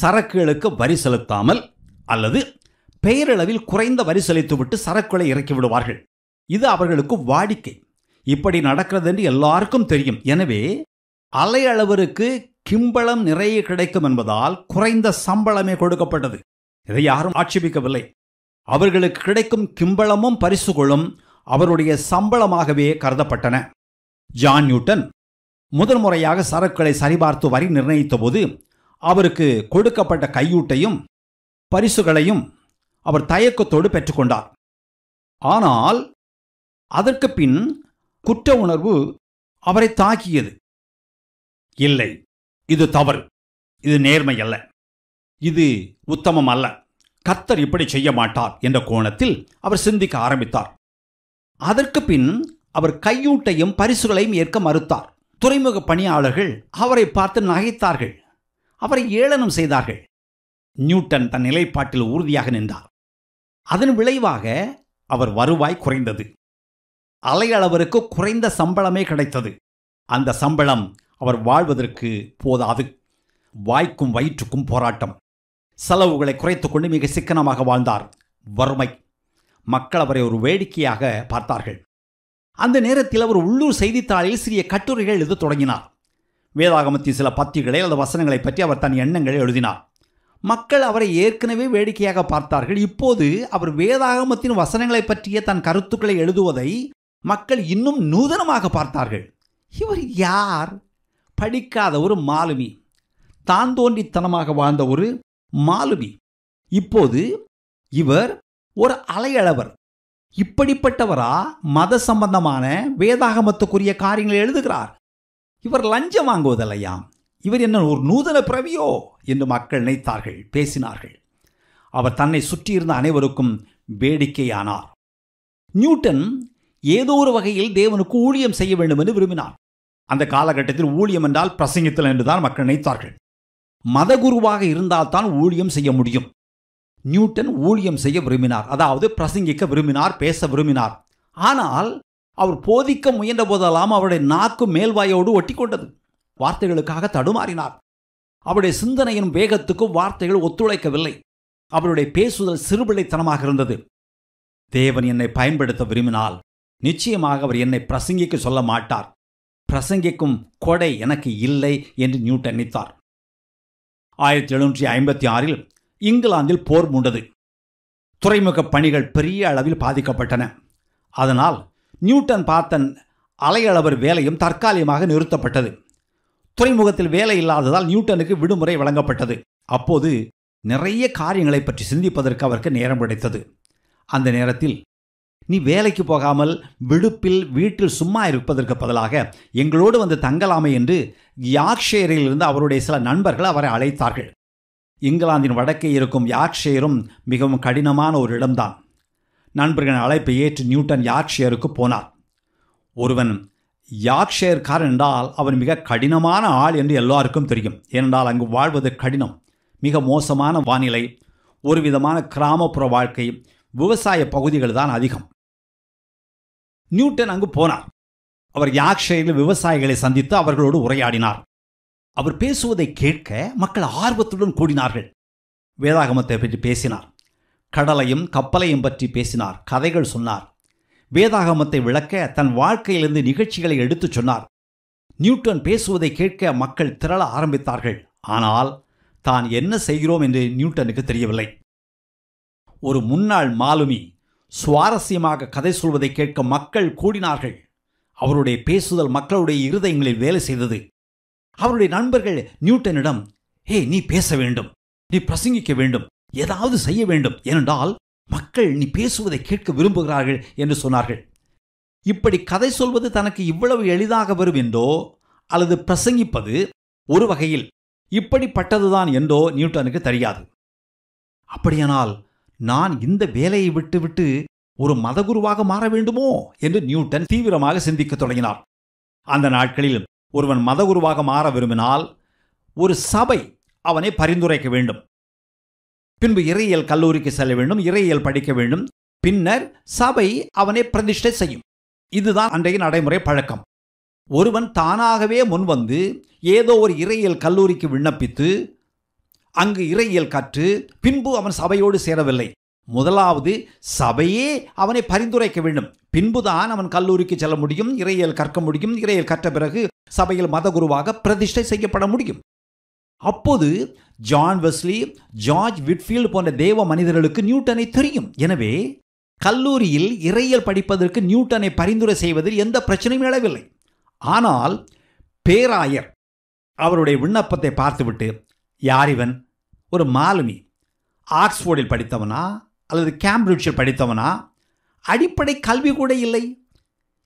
சரக்குகளுக்கு வரி செலுத்தாமல் அல்லது பெயரளவில் குறைந்த வரி செலுத்திவிட்டு சரக்குகளை இறக்கி விடுவார்கள் இது அவர்களுக்கு வாடிக்கை இப்படி நடக்கிறது என்று எல்லாருக்கும் தெரியும் எனவே அலை அளவருக்கு கிம்பளம் நிறைய கிடைக்கும் என்பதால் குறைந்த சம்பளமே கொடுக்கப்பட்டது இதை யாரும் ஆட்சேபிக்கவில்லை அவர்களுக்கு கிடைக்கும் கிம்பளமும் பரிசுகளும் அவருடைய சம்பளமாகவே கருதப்பட்டன ஜான் நியூட்டன் முதல் முறையாக சரக்குகளை சரிபார்த்து வரி நிர்ணயித்த போது அவருக்கு கொடுக்கப்பட்ட கையூட்டையும் பரிசுகளையும் அவர் தயக்கத்தோடு பெற்றுக்கொண்டார் ஆனால் அதற்கு பின் குற்ற உணர்வு அவரை தாக்கியது இல்லை இது தவறு இது நேர்மை அல்ல இது உத்தமம் அல்ல கர்த்தர் இப்படி செய்ய மாட்டார் என்ற கோணத்தில் அவர் சிந்திக்க ஆரம்பித்தார் அதற்கு பின் அவர் கையூட்டையும் பரிசுகளையும் ஏற்க மறுத்தார் துறைமுக பணியாளர்கள் அவரை பார்த்து நகைத்தார்கள் அவரை ஏளனம் செய்தார்கள் நியூட்டன் தன் நிலைப்பாட்டில் உறுதியாக நின்றார் அதன் விளைவாக அவர் வருவாய் குறைந்தது அலையளவருக்கு குறைந்த சம்பளமே கிடைத்தது அந்த சம்பளம் அவர் வாழ்வதற்கு போதாது வாய்க்கும் வயிற்றுக்கும் போராட்டம் செலவுகளை குறைத்துக்கொண்டு மிக சிக்கனமாக வாழ்ந்தார் வறுமை மக்கள் அவரை ஒரு வேடிக்கையாக பார்த்தார்கள் அந்த நேரத்தில் அவர் உள்ளூர் செய்தித்தாளில் சிறிய கட்டுரைகள் எழுத தொடங்கினார் வேதாகமத்தின் சில பத்திகளை அல்லது வசனங்களை பற்றி அவர் தன் எண்ணங்களை எழுதினார் மக்கள் அவரை ஏற்கனவே வேடிக்கையாக பார்த்தார்கள் இப்போது அவர் வேதாகமத்தின் வசனங்களை பற்றிய தன் கருத்துக்களை எழுதுவதை மக்கள் இன்னும் நூதனமாக பார்த்தார்கள் இவர் யார் படிக்காத ஒரு மாலுமி தான் தோன்றித்தனமாக வாழ்ந்த ஒரு மாலுமி இப்போது இவர் ஒரு அலையளவர் இப்படிப்பட்டவரா மத சம்பந்தமான வேதாகமத்துக்குரிய காரியங்களை எழுதுகிறார் இவர் லஞ்சம் வாங்குவதல்லையாம் இவர் என்ன ஒரு நூதன பிறவியோ என்று மக்கள் நினைத்தார்கள் பேசினார்கள் அவர் தன்னை சுற்றியிருந்த அனைவருக்கும் வேடிக்கையானார் நியூட்டன் ஏதோ ஒரு வகையில் தேவனுக்கு ஊழியம் செய்ய வேண்டும் என்று விரும்பினார் அந்த காலகட்டத்தில் ஊழியம் என்றால் பிரசங்கித்தல் என்றுதான் மக்கள் நினைத்தார்கள் மதகுருவாக இருந்தால்தான் ஊழியம் செய்ய முடியும் நியூட்டன் ஊழியம் செய்ய விரும்பினார் அதாவது பிரசங்கிக்க விரும்பினார் பேச விரும்பினார் ஆனால் அவர் போதிக்க முயன்ற போதெல்லாம் அவருடைய நாக்கு மேல்வாயோடு ஒட்டி கொண்டது வார்த்தைகளுக்காக தடுமாறினார் அவருடைய சிந்தனையின் வேகத்துக்கும் வார்த்தைகள் ஒத்துழைக்கவில்லை அவருடைய பேசுதல் சிறுபிள்ளைத்தனமாக இருந்தது தேவன் என்னை பயன்படுத்த விரும்பினால் நிச்சயமாக அவர் என்னை பிரசங்கிக்க சொல்ல மாட்டார் பிரசங்கிக்கும் கொடை எனக்கு இல்லை என்று நியூட்டன் நினைத்தார் ஆயிரத்தி எழுநூற்றி ஐம்பத்தி ஆறில் இங்கிலாந்தில் போர் மூண்டது துறைமுக பணிகள் பெரிய அளவில் பாதிக்கப்பட்டன அதனால் நியூட்டன் பார்த்தன் அலையளவர் வேலையும் தற்காலிகமாக நிறுத்தப்பட்டது துறைமுகத்தில் வேலை இல்லாததால் நியூட்டனுக்கு விடுமுறை வழங்கப்பட்டது அப்போது நிறைய காரியங்களை பற்றி சிந்திப்பதற்கு அவருக்கு நேரம் கிடைத்தது அந்த நேரத்தில் நீ வேலைக்கு போகாமல் விடுப்பில் வீட்டில் சும்மா இருப்பதற்கு பதிலாக எங்களோடு வந்து தங்கலாமை என்று யாக்ஷேரிலிருந்து அவருடைய சில நண்பர்கள் அவரை அழைத்தார்கள் இங்கிலாந்தின் வடக்கே இருக்கும் யாக்ஷேரும் மிகவும் கடினமான ஒரு இடம்தான் நண்பர்களின் அழைப்பை ஏற்று நியூட்டன் யாக்ஷேருக்கு போனார் ஒருவன் யாக்ஷேர்காரன் என்றால் அவன் மிக கடினமான ஆள் என்று எல்லாருக்கும் தெரியும் ஏனென்றால் அங்கு வாழ்வது கடினம் மிக மோசமான வானிலை ஒரு விதமான கிராமப்புற வாழ்க்கை விவசாய பகுதிகள் தான் அதிகம் நியூட்டன் அங்கு போனார் அவர் யாக்ஷையில் விவசாயிகளை சந்தித்து அவர்களோடு உரையாடினார் அவர் பேசுவதை கேட்க மக்கள் ஆர்வத்துடன் கூடினார்கள் வேதாகமத்தை பற்றி பேசினார் கடலையும் கப்பலையும் பற்றி பேசினார் கதைகள் சொன்னார் வேதாகமத்தை விளக்க தன் வாழ்க்கையிலிருந்து நிகழ்ச்சிகளை எடுத்துச் சொன்னார் நியூட்டன் பேசுவதை கேட்க மக்கள் திரள ஆரம்பித்தார்கள் ஆனால் தான் என்ன செய்கிறோம் என்று நியூட்டனுக்கு தெரியவில்லை ஒரு முன்னாள் மாலுமி சுவாரஸ்யமாக கதை சொல்வதை கேட்க மக்கள் கூடினார்கள் அவருடைய பேசுதல் மக்களுடைய இருதயங்களில் வேலை செய்தது அவருடைய நண்பர்கள் நியூட்டனிடம் ஹே நீ பேச வேண்டும் நீ பிரசங்கிக்க வேண்டும் ஏதாவது செய்ய வேண்டும் ஏனென்றால் மக்கள் நீ பேசுவதை கேட்க விரும்புகிறார்கள் என்று சொன்னார்கள் இப்படி கதை சொல்வது தனக்கு இவ்வளவு எளிதாக வரும் என்றோ அல்லது பிரசங்கிப்பது ஒரு வகையில் இப்படிப்பட்டதுதான் என்றோ நியூட்டனுக்கு தெரியாது அப்படியானால் நான் இந்த வேலையை விட்டுவிட்டு ஒரு மதகுருவாக மாற வேண்டுமோ என்று நியூட்டன் தீவிரமாக சிந்திக்கத் தொடங்கினார் அந்த நாட்களில் ஒருவன் மதகுருவாக மாற விரும்பினால் ஒரு சபை அவனை பரிந்துரைக்க வேண்டும் பின்பு இறையியல் கல்லூரிக்கு செல்ல வேண்டும் இறையியல் படிக்க வேண்டும் பின்னர் சபை அவனை பிரதிஷ்டை செய்யும் இதுதான் அன்றைய நடைமுறை பழக்கம் ஒருவன் தானாகவே முன்வந்து ஏதோ ஒரு இறையியல் கல்லூரிக்கு விண்ணப்பித்து அங்கு இறையியல் கற்று பின்பு அவன் சபையோடு சேரவில்லை முதலாவது சபையே அவனை பரிந்துரைக்க வேண்டும் பின்புதான் அவன் கல்லூரிக்கு செல்ல முடியும் இறையியல் கற்க முடியும் இறையியல் கற்ற பிறகு சபையில் மதகுருவாக பிரதிஷ்டை செய்யப்பட முடியும் அப்போது ஜான் வெஸ்லி ஜார்ஜ் விட்ஃபீல்டு போன்ற தேவ மனிதர்களுக்கு நியூட்டனை தெரியும் எனவே கல்லூரியில் இறையியல் படிப்பதற்கு நியூட்டனை பரிந்துரை செய்வதில் எந்த பிரச்சனையும் எழவில்லை ஆனால் பேராயர் அவருடைய விண்ணப்பத்தை பார்த்துவிட்டு யார் இவன் ஒரு மாலுமி ஆக்ஸ்போர்டில் படித்தவனா அல்லது கேம்பிரிட்ஜில் படித்தவனா அடிப்படை கல்வி கூட இல்லை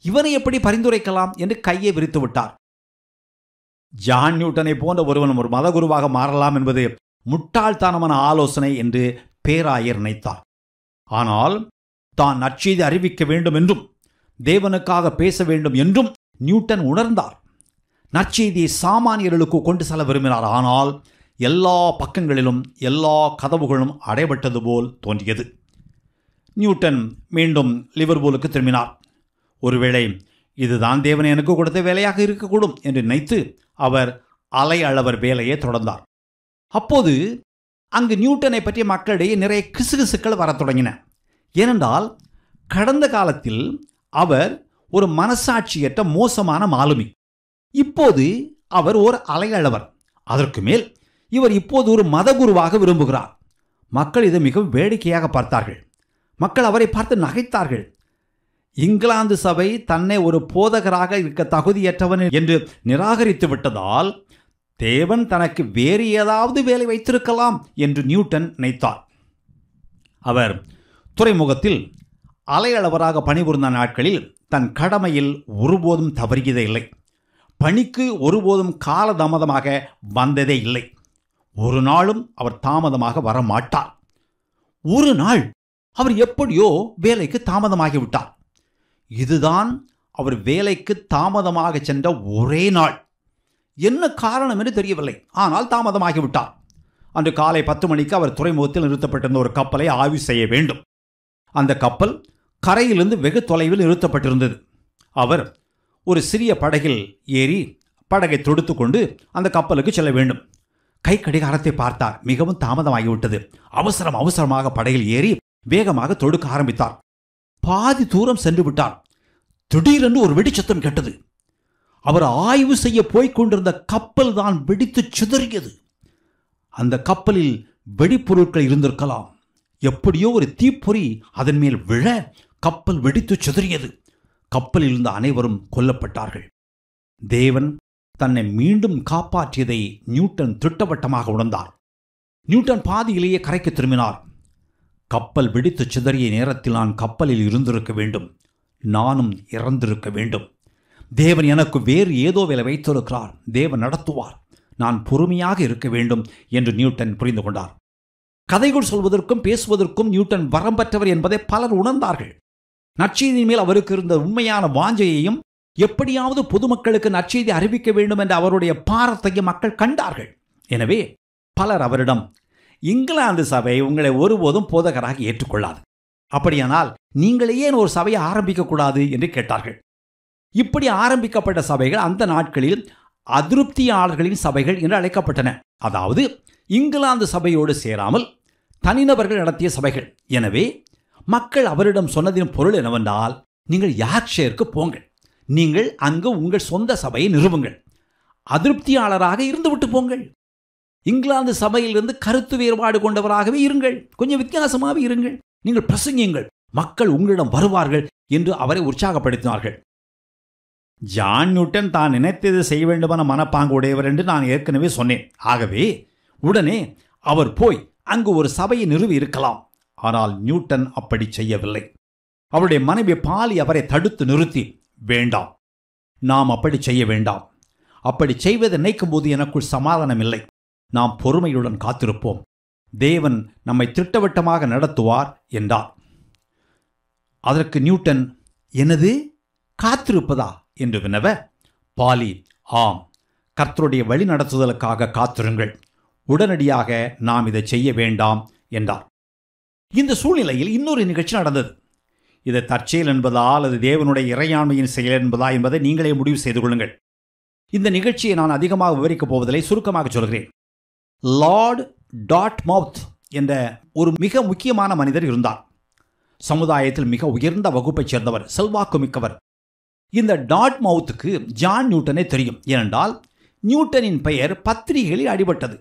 இவனை எப்படி பரிந்துரைக்கலாம் என்று கையை விரித்து விட்டார் ஜான் நியூட்டனை போன்ற ஒருவன் ஒரு மதகுருவாக மாறலாம் என்பது முட்டாள்தானமான ஆலோசனை என்று பேராயர் நினைத்தார் ஆனால் தான் நற்செய்தி அறிவிக்க வேண்டும் என்றும் தேவனுக்காக பேச வேண்டும் என்றும் நியூட்டன் உணர்ந்தார் நற்செய்தியை சாமானியர்களுக்கு கொண்டு செல்ல விரும்பினார் ஆனால் எல்லா பக்கங்களிலும் எல்லா கதவுகளும் அடைபட்டது போல் தோன்றியது நியூட்டன் மீண்டும் லிவர்பூலுக்கு திரும்பினார் ஒருவேளை இதுதான் தேவன் எனக்கு கொடுத்த வேலையாக இருக்கக்கூடும் என்று நினைத்து அவர் அலை அளவர் வேலையை தொடர்ந்தார் அப்போது அங்கு நியூட்டனை பற்றிய மக்களிடையே நிறைய கிசுகிசுக்கள் வரத் தொடங்கின ஏனென்றால் கடந்த காலத்தில் அவர் ஒரு மனசாட்சியற்ற மோசமான மாலுமி இப்போது அவர் ஓர் அலையளவர் அதற்கு மேல் இவர் இப்போது ஒரு மதகுருவாக விரும்புகிறார் மக்கள் இதை மிகவும் வேடிக்கையாக பார்த்தார்கள் மக்கள் அவரை பார்த்து நகைத்தார்கள் இங்கிலாந்து சபை தன்னை ஒரு போதகராக இருக்க தகுதியற்றவன் என்று நிராகரித்து விட்டதால் தேவன் தனக்கு வேறு ஏதாவது வேலை வைத்திருக்கலாம் என்று நியூட்டன் நினைத்தார் அவர் துறைமுகத்தில் அலையளவராக பணிபுரிந்த நாட்களில் தன் கடமையில் ஒருபோதும் தவறியதே இல்லை பணிக்கு ஒருபோதும் காலதாமதமாக வந்ததே இல்லை ஒரு நாளும் அவர் தாமதமாக வர மாட்டார் ஒரு நாள் அவர் எப்படியோ வேலைக்கு தாமதமாகிவிட்டார் இதுதான் அவர் வேலைக்கு தாமதமாக சென்ற ஒரே நாள் என்ன காரணம் என்று தெரியவில்லை ஆனால் தாமதமாகிவிட்டார் அன்று காலை பத்து மணிக்கு அவர் துறைமுகத்தில் நிறுத்தப்பட்டிருந்த ஒரு கப்பலை ஆய்வு செய்ய வேண்டும் அந்த கப்பல் கரையிலிருந்து வெகு தொலைவில் நிறுத்தப்பட்டிருந்தது அவர் ஒரு சிறிய படகில் ஏறி படகை தொடுத்து கொண்டு அந்த கப்பலுக்கு செல்ல வேண்டும் கை கடிகாரத்தை பார்த்தார் மிகவும் தாமதமாகிவிட்டது அவசரம் அவசரமாக படையில் ஏறி வேகமாக தொடுக்க ஆரம்பித்தார் பாதி தூரம் சென்று விட்டார் திடீரென்று ஒரு வெடிச்சத்தம் கேட்டது அவர் ஆய்வு செய்ய போய்க் கொண்டிருந்த கப்பல் தான் வெடித்து சிதறியது அந்த கப்பலில் வெடிப்பொருட்கள் இருந்திருக்கலாம் எப்படியோ ஒரு தீப்பொறி அதன் மேல் விழ கப்பல் வெடித்து சிதறியது கப்பலில் இருந்த அனைவரும் கொல்லப்பட்டார்கள் தேவன் தன்னை மீண்டும் காப்பாற்றியதை நியூட்டன் திட்டவட்டமாக உணர்ந்தார் நியூட்டன் பாதியிலேயே கரைக்கு திரும்பினார் கப்பல் வெடித்து சிதறிய நேரத்தில் நான் கப்பலில் இருந்திருக்க வேண்டும் நானும் இறந்திருக்க வேண்டும் தேவன் எனக்கு வேறு ஏதோ வேலை வைத்திருக்கிறார் தேவன் நடத்துவார் நான் பொறுமையாக இருக்க வேண்டும் என்று நியூட்டன் புரிந்து கொண்டார் கதைகள் சொல்வதற்கும் பேசுவதற்கும் நியூட்டன் வரம்பற்றவர் என்பதை பலர் உணர்ந்தார்கள் நச்சீதியின் மேல் அவருக்கு இருந்த உண்மையான வாஞ்சையையும் எப்படியாவது பொதுமக்களுக்கு நற்செய்தி அறிவிக்க வேண்டும் என்ற அவருடைய பாரத்தை மக்கள் கண்டார்கள் எனவே பலர் அவரிடம் இங்கிலாந்து சபை உங்களை ஒருபோதும் போதகராக ஏற்றுக்கொள்ளாது அப்படியானால் நீங்களே ஏன் ஒரு சபையை ஆரம்பிக்கக்கூடாது என்று கேட்டார்கள் இப்படி ஆரம்பிக்கப்பட்ட சபைகள் அந்த நாட்களில் அதிருப்தியாளர்களின் சபைகள் என்று அழைக்கப்பட்டன அதாவது இங்கிலாந்து சபையோடு சேராமல் தனிநபர்கள் நடத்திய சபைகள் எனவே மக்கள் அவரிடம் சொன்னதின் பொருள் என்னவென்றால் நீங்கள் யார்க்ஷேருக்கு போங்கள் நீங்கள் அங்கு உங்கள் சொந்த சபையை நிறுவுங்கள் அதிருப்தியாளராக இருந்து விட்டு போங்கள் இங்கிலாந்து சபையிலிருந்து கருத்து வேறுபாடு கொண்டவராகவே இருங்கள் கொஞ்சம் வித்தியாசமாக இருங்கள் நீங்கள் பிரசங்கியுங்கள் மக்கள் உங்களிடம் வருவார்கள் என்று அவரை உற்சாகப்படுத்தினார்கள் ஜான் நியூட்டன் தான் நினைத்தது செய்ய வேண்டுமான மனப்பாங்கு உடையவர் என்று நான் ஏற்கனவே சொன்னேன் ஆகவே உடனே அவர் போய் அங்கு ஒரு சபையை நிறுவி இருக்கலாம் ஆனால் நியூட்டன் அப்படி செய்யவில்லை அவருடைய மனைவி பாலி அவரை தடுத்து நிறுத்தி வேண்டாம் நாம் அப்படி செய்ய வேண்டாம் அப்படி செய்வதை நினைக்கும் போது எனக்குள் சமாதானம் இல்லை நாம் பொறுமையுடன் காத்திருப்போம் தேவன் நம்மை திட்டவட்டமாக நடத்துவார் என்றார் அதற்கு நியூட்டன் எனது காத்திருப்பதா என்று வினவ பாலி ஆம் கர்த்தருடைய வழி நடத்துதலுக்காக காத்திருங்கள் உடனடியாக நாம் இதை செய்ய வேண்டாம் என்றார் இந்த சூழ்நிலையில் இன்னொரு நிகழ்ச்சி நடந்தது இது தற்செயல் என்பதா அல்லது தேவனுடைய இறையாண்மையின் செயல் என்பதா என்பதை நீங்களே முடிவு செய்து கொள்ளுங்கள் இந்த நிகழ்ச்சியை நான் அதிகமாக விவரிக்கப் போவதில்லை சுருக்கமாக சொல்கிறேன் லார்ட் டாட் மவுத் என்ற ஒரு மிக முக்கியமான மனிதர் இருந்தார் சமுதாயத்தில் மிக உயர்ந்த வகுப்பைச் சேர்ந்தவர் செல்வாக்கு மிக்கவர் இந்த டாட் மவுத்துக்கு ஜான் நியூட்டனே தெரியும் ஏனென்றால் நியூட்டனின் பெயர் பத்திரிகைகளில் அடிபட்டது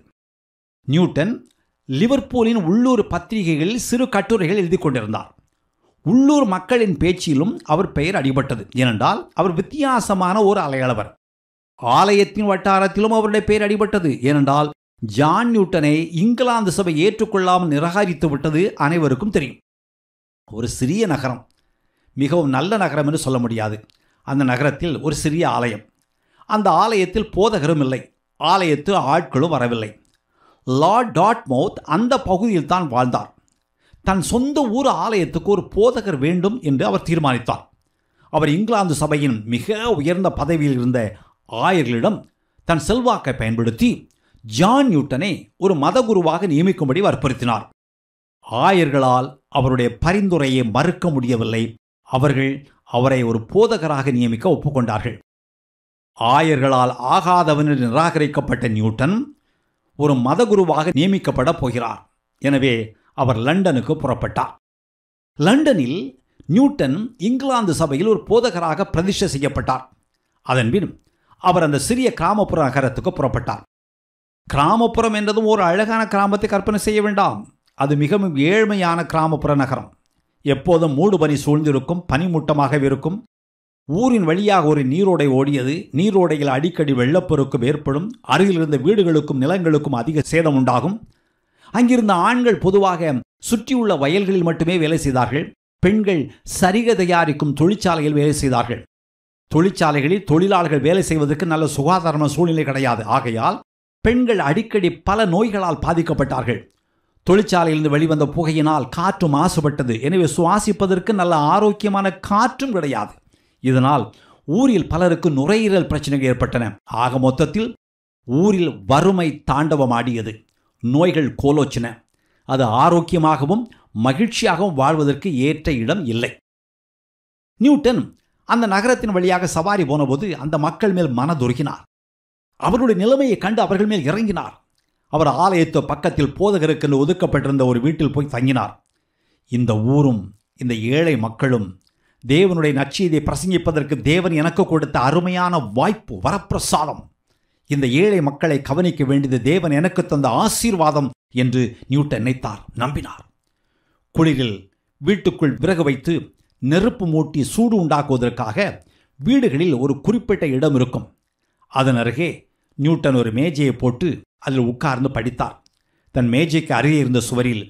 நியூட்டன் லிவர்பூலின் உள்ளூர் பத்திரிகைகளில் சிறு கட்டுரைகள் எழுதி கொண்டிருந்தார் உள்ளூர் மக்களின் பேச்சிலும் அவர் பெயர் அடிபட்டது ஏனென்றால் அவர் வித்தியாசமான ஒரு அலையளவர் ஆலயத்தின் வட்டாரத்திலும் அவருடைய பெயர் அடிபட்டது ஏனென்றால் ஜான் நியூட்டனை இங்கிலாந்து சபை ஏற்றுக்கொள்ளாமல் நிராகரித்து விட்டது அனைவருக்கும் தெரியும் ஒரு சிறிய நகரம் மிகவும் நல்ல நகரம் என்று சொல்ல முடியாது அந்த நகரத்தில் ஒரு சிறிய ஆலயம் அந்த ஆலயத்தில் போதகரும் இல்லை ஆலயத்து ஆட்களும் வரவில்லை லார்ட் டாட்மவுத் அந்த பகுதியில் தான் வாழ்ந்தார் தன் சொந்த ஊர் ஆலயத்துக்கு ஒரு போதகர் வேண்டும் என்று அவர் தீர்மானித்தார் அவர் இங்கிலாந்து சபையின் மிக உயர்ந்த பதவியில் இருந்த ஆயர்களிடம் தன் செல்வாக்கை பயன்படுத்தி ஜான் நியூட்டனை ஒரு மதகுருவாக நியமிக்கும்படி வற்புறுத்தினார் ஆயர்களால் அவருடைய பரிந்துரையை மறுக்க முடியவில்லை அவர்கள் அவரை ஒரு போதகராக நியமிக்க ஒப்புக்கொண்டார்கள் ஆயர்களால் ஆகாதவனில் நிராகரிக்கப்பட்ட நியூட்டன் ஒரு மதகுருவாக நியமிக்கப்பட போகிறார் எனவே அவர் லண்டனுக்கு புறப்பட்டார் லண்டனில் நியூட்டன் இங்கிலாந்து சபையில் ஒரு போதகராக பிரதிஷ்டை செய்யப்பட்டார் அதன்பின் அவர் அந்த சிறிய கிராமப்புற நகரத்துக்கு புறப்பட்டார் கிராமப்புறம் என்றதும் ஒரு அழகான கிராமத்தை கற்பனை செய்ய வேண்டாம் அது மிகவும் ஏழ்மையான கிராமப்புற நகரம் எப்போதும் மூடு பனி சூழ்ந்திருக்கும் பனிமூட்டமாகவே இருக்கும் ஊரின் வழியாக ஒரு நீரோடை ஓடியது நீரோடையில் அடிக்கடி வெள்ளப்பெருக்கும் ஏற்படும் அருகில் இருந்த வீடுகளுக்கும் நிலங்களுக்கும் அதிக சேதம் உண்டாகும் அங்கிருந்த ஆண்கள் பொதுவாக சுற்றியுள்ள வயல்களில் மட்டுமே வேலை செய்தார்கள் பெண்கள் சரிக தயாரிக்கும் தொழிற்சாலையில் வேலை செய்தார்கள் தொழிற்சாலைகளில் தொழிலாளர்கள் வேலை செய்வதற்கு நல்ல சுகாதாரமான சூழ்நிலை கிடையாது ஆகையால் பெண்கள் அடிக்கடி பல நோய்களால் பாதிக்கப்பட்டார்கள் தொழிற்சாலையிலிருந்து வெளிவந்த புகையினால் காற்று மாசுபட்டது எனவே சுவாசிப்பதற்கு நல்ல ஆரோக்கியமான காற்றும் கிடையாது இதனால் ஊரில் பலருக்கு நுரையீரல் பிரச்சனைகள் ஏற்பட்டன ஆக மொத்தத்தில் ஊரில் வறுமை தாண்டவமாடியது நோய்கள் கோலோச்சின அது ஆரோக்கியமாகவும் மகிழ்ச்சியாகவும் வாழ்வதற்கு ஏற்ற இடம் இல்லை நியூட்டன் அந்த நகரத்தின் வழியாக சவாரி போனபோது அந்த மக்கள் மேல் மனதுருகினார் அவருடைய நிலைமையை கண்டு அவர்கள் மேல் இறங்கினார் அவர் ஆலயத்து பக்கத்தில் போதகருக்கு ஒதுக்கப்பட்டிருந்த ஒரு வீட்டில் போய் தங்கினார் இந்த ஊரும் இந்த ஏழை மக்களும் தேவனுடைய நச்சியதை பிரசங்கிப்பதற்கு தேவன் எனக்கு கொடுத்த அருமையான வாய்ப்பு வரப்பிரசாதம் இந்த ஏழை மக்களை கவனிக்க வேண்டியது தேவன் எனக்கு தந்த ஆசீர்வாதம் என்று நியூட்டன் நினைத்தார் நம்பினார் குளிரில் வீட்டுக்குள் விறகு வைத்து நெருப்பு மூட்டி சூடு உண்டாக்குவதற்காக வீடுகளில் ஒரு குறிப்பிட்ட இடம் இருக்கும் அதன் அருகே நியூட்டன் ஒரு மேஜையை போட்டு அதில் உட்கார்ந்து படித்தார் தன் மேஜைக்கு அருகே இருந்த சுவரில்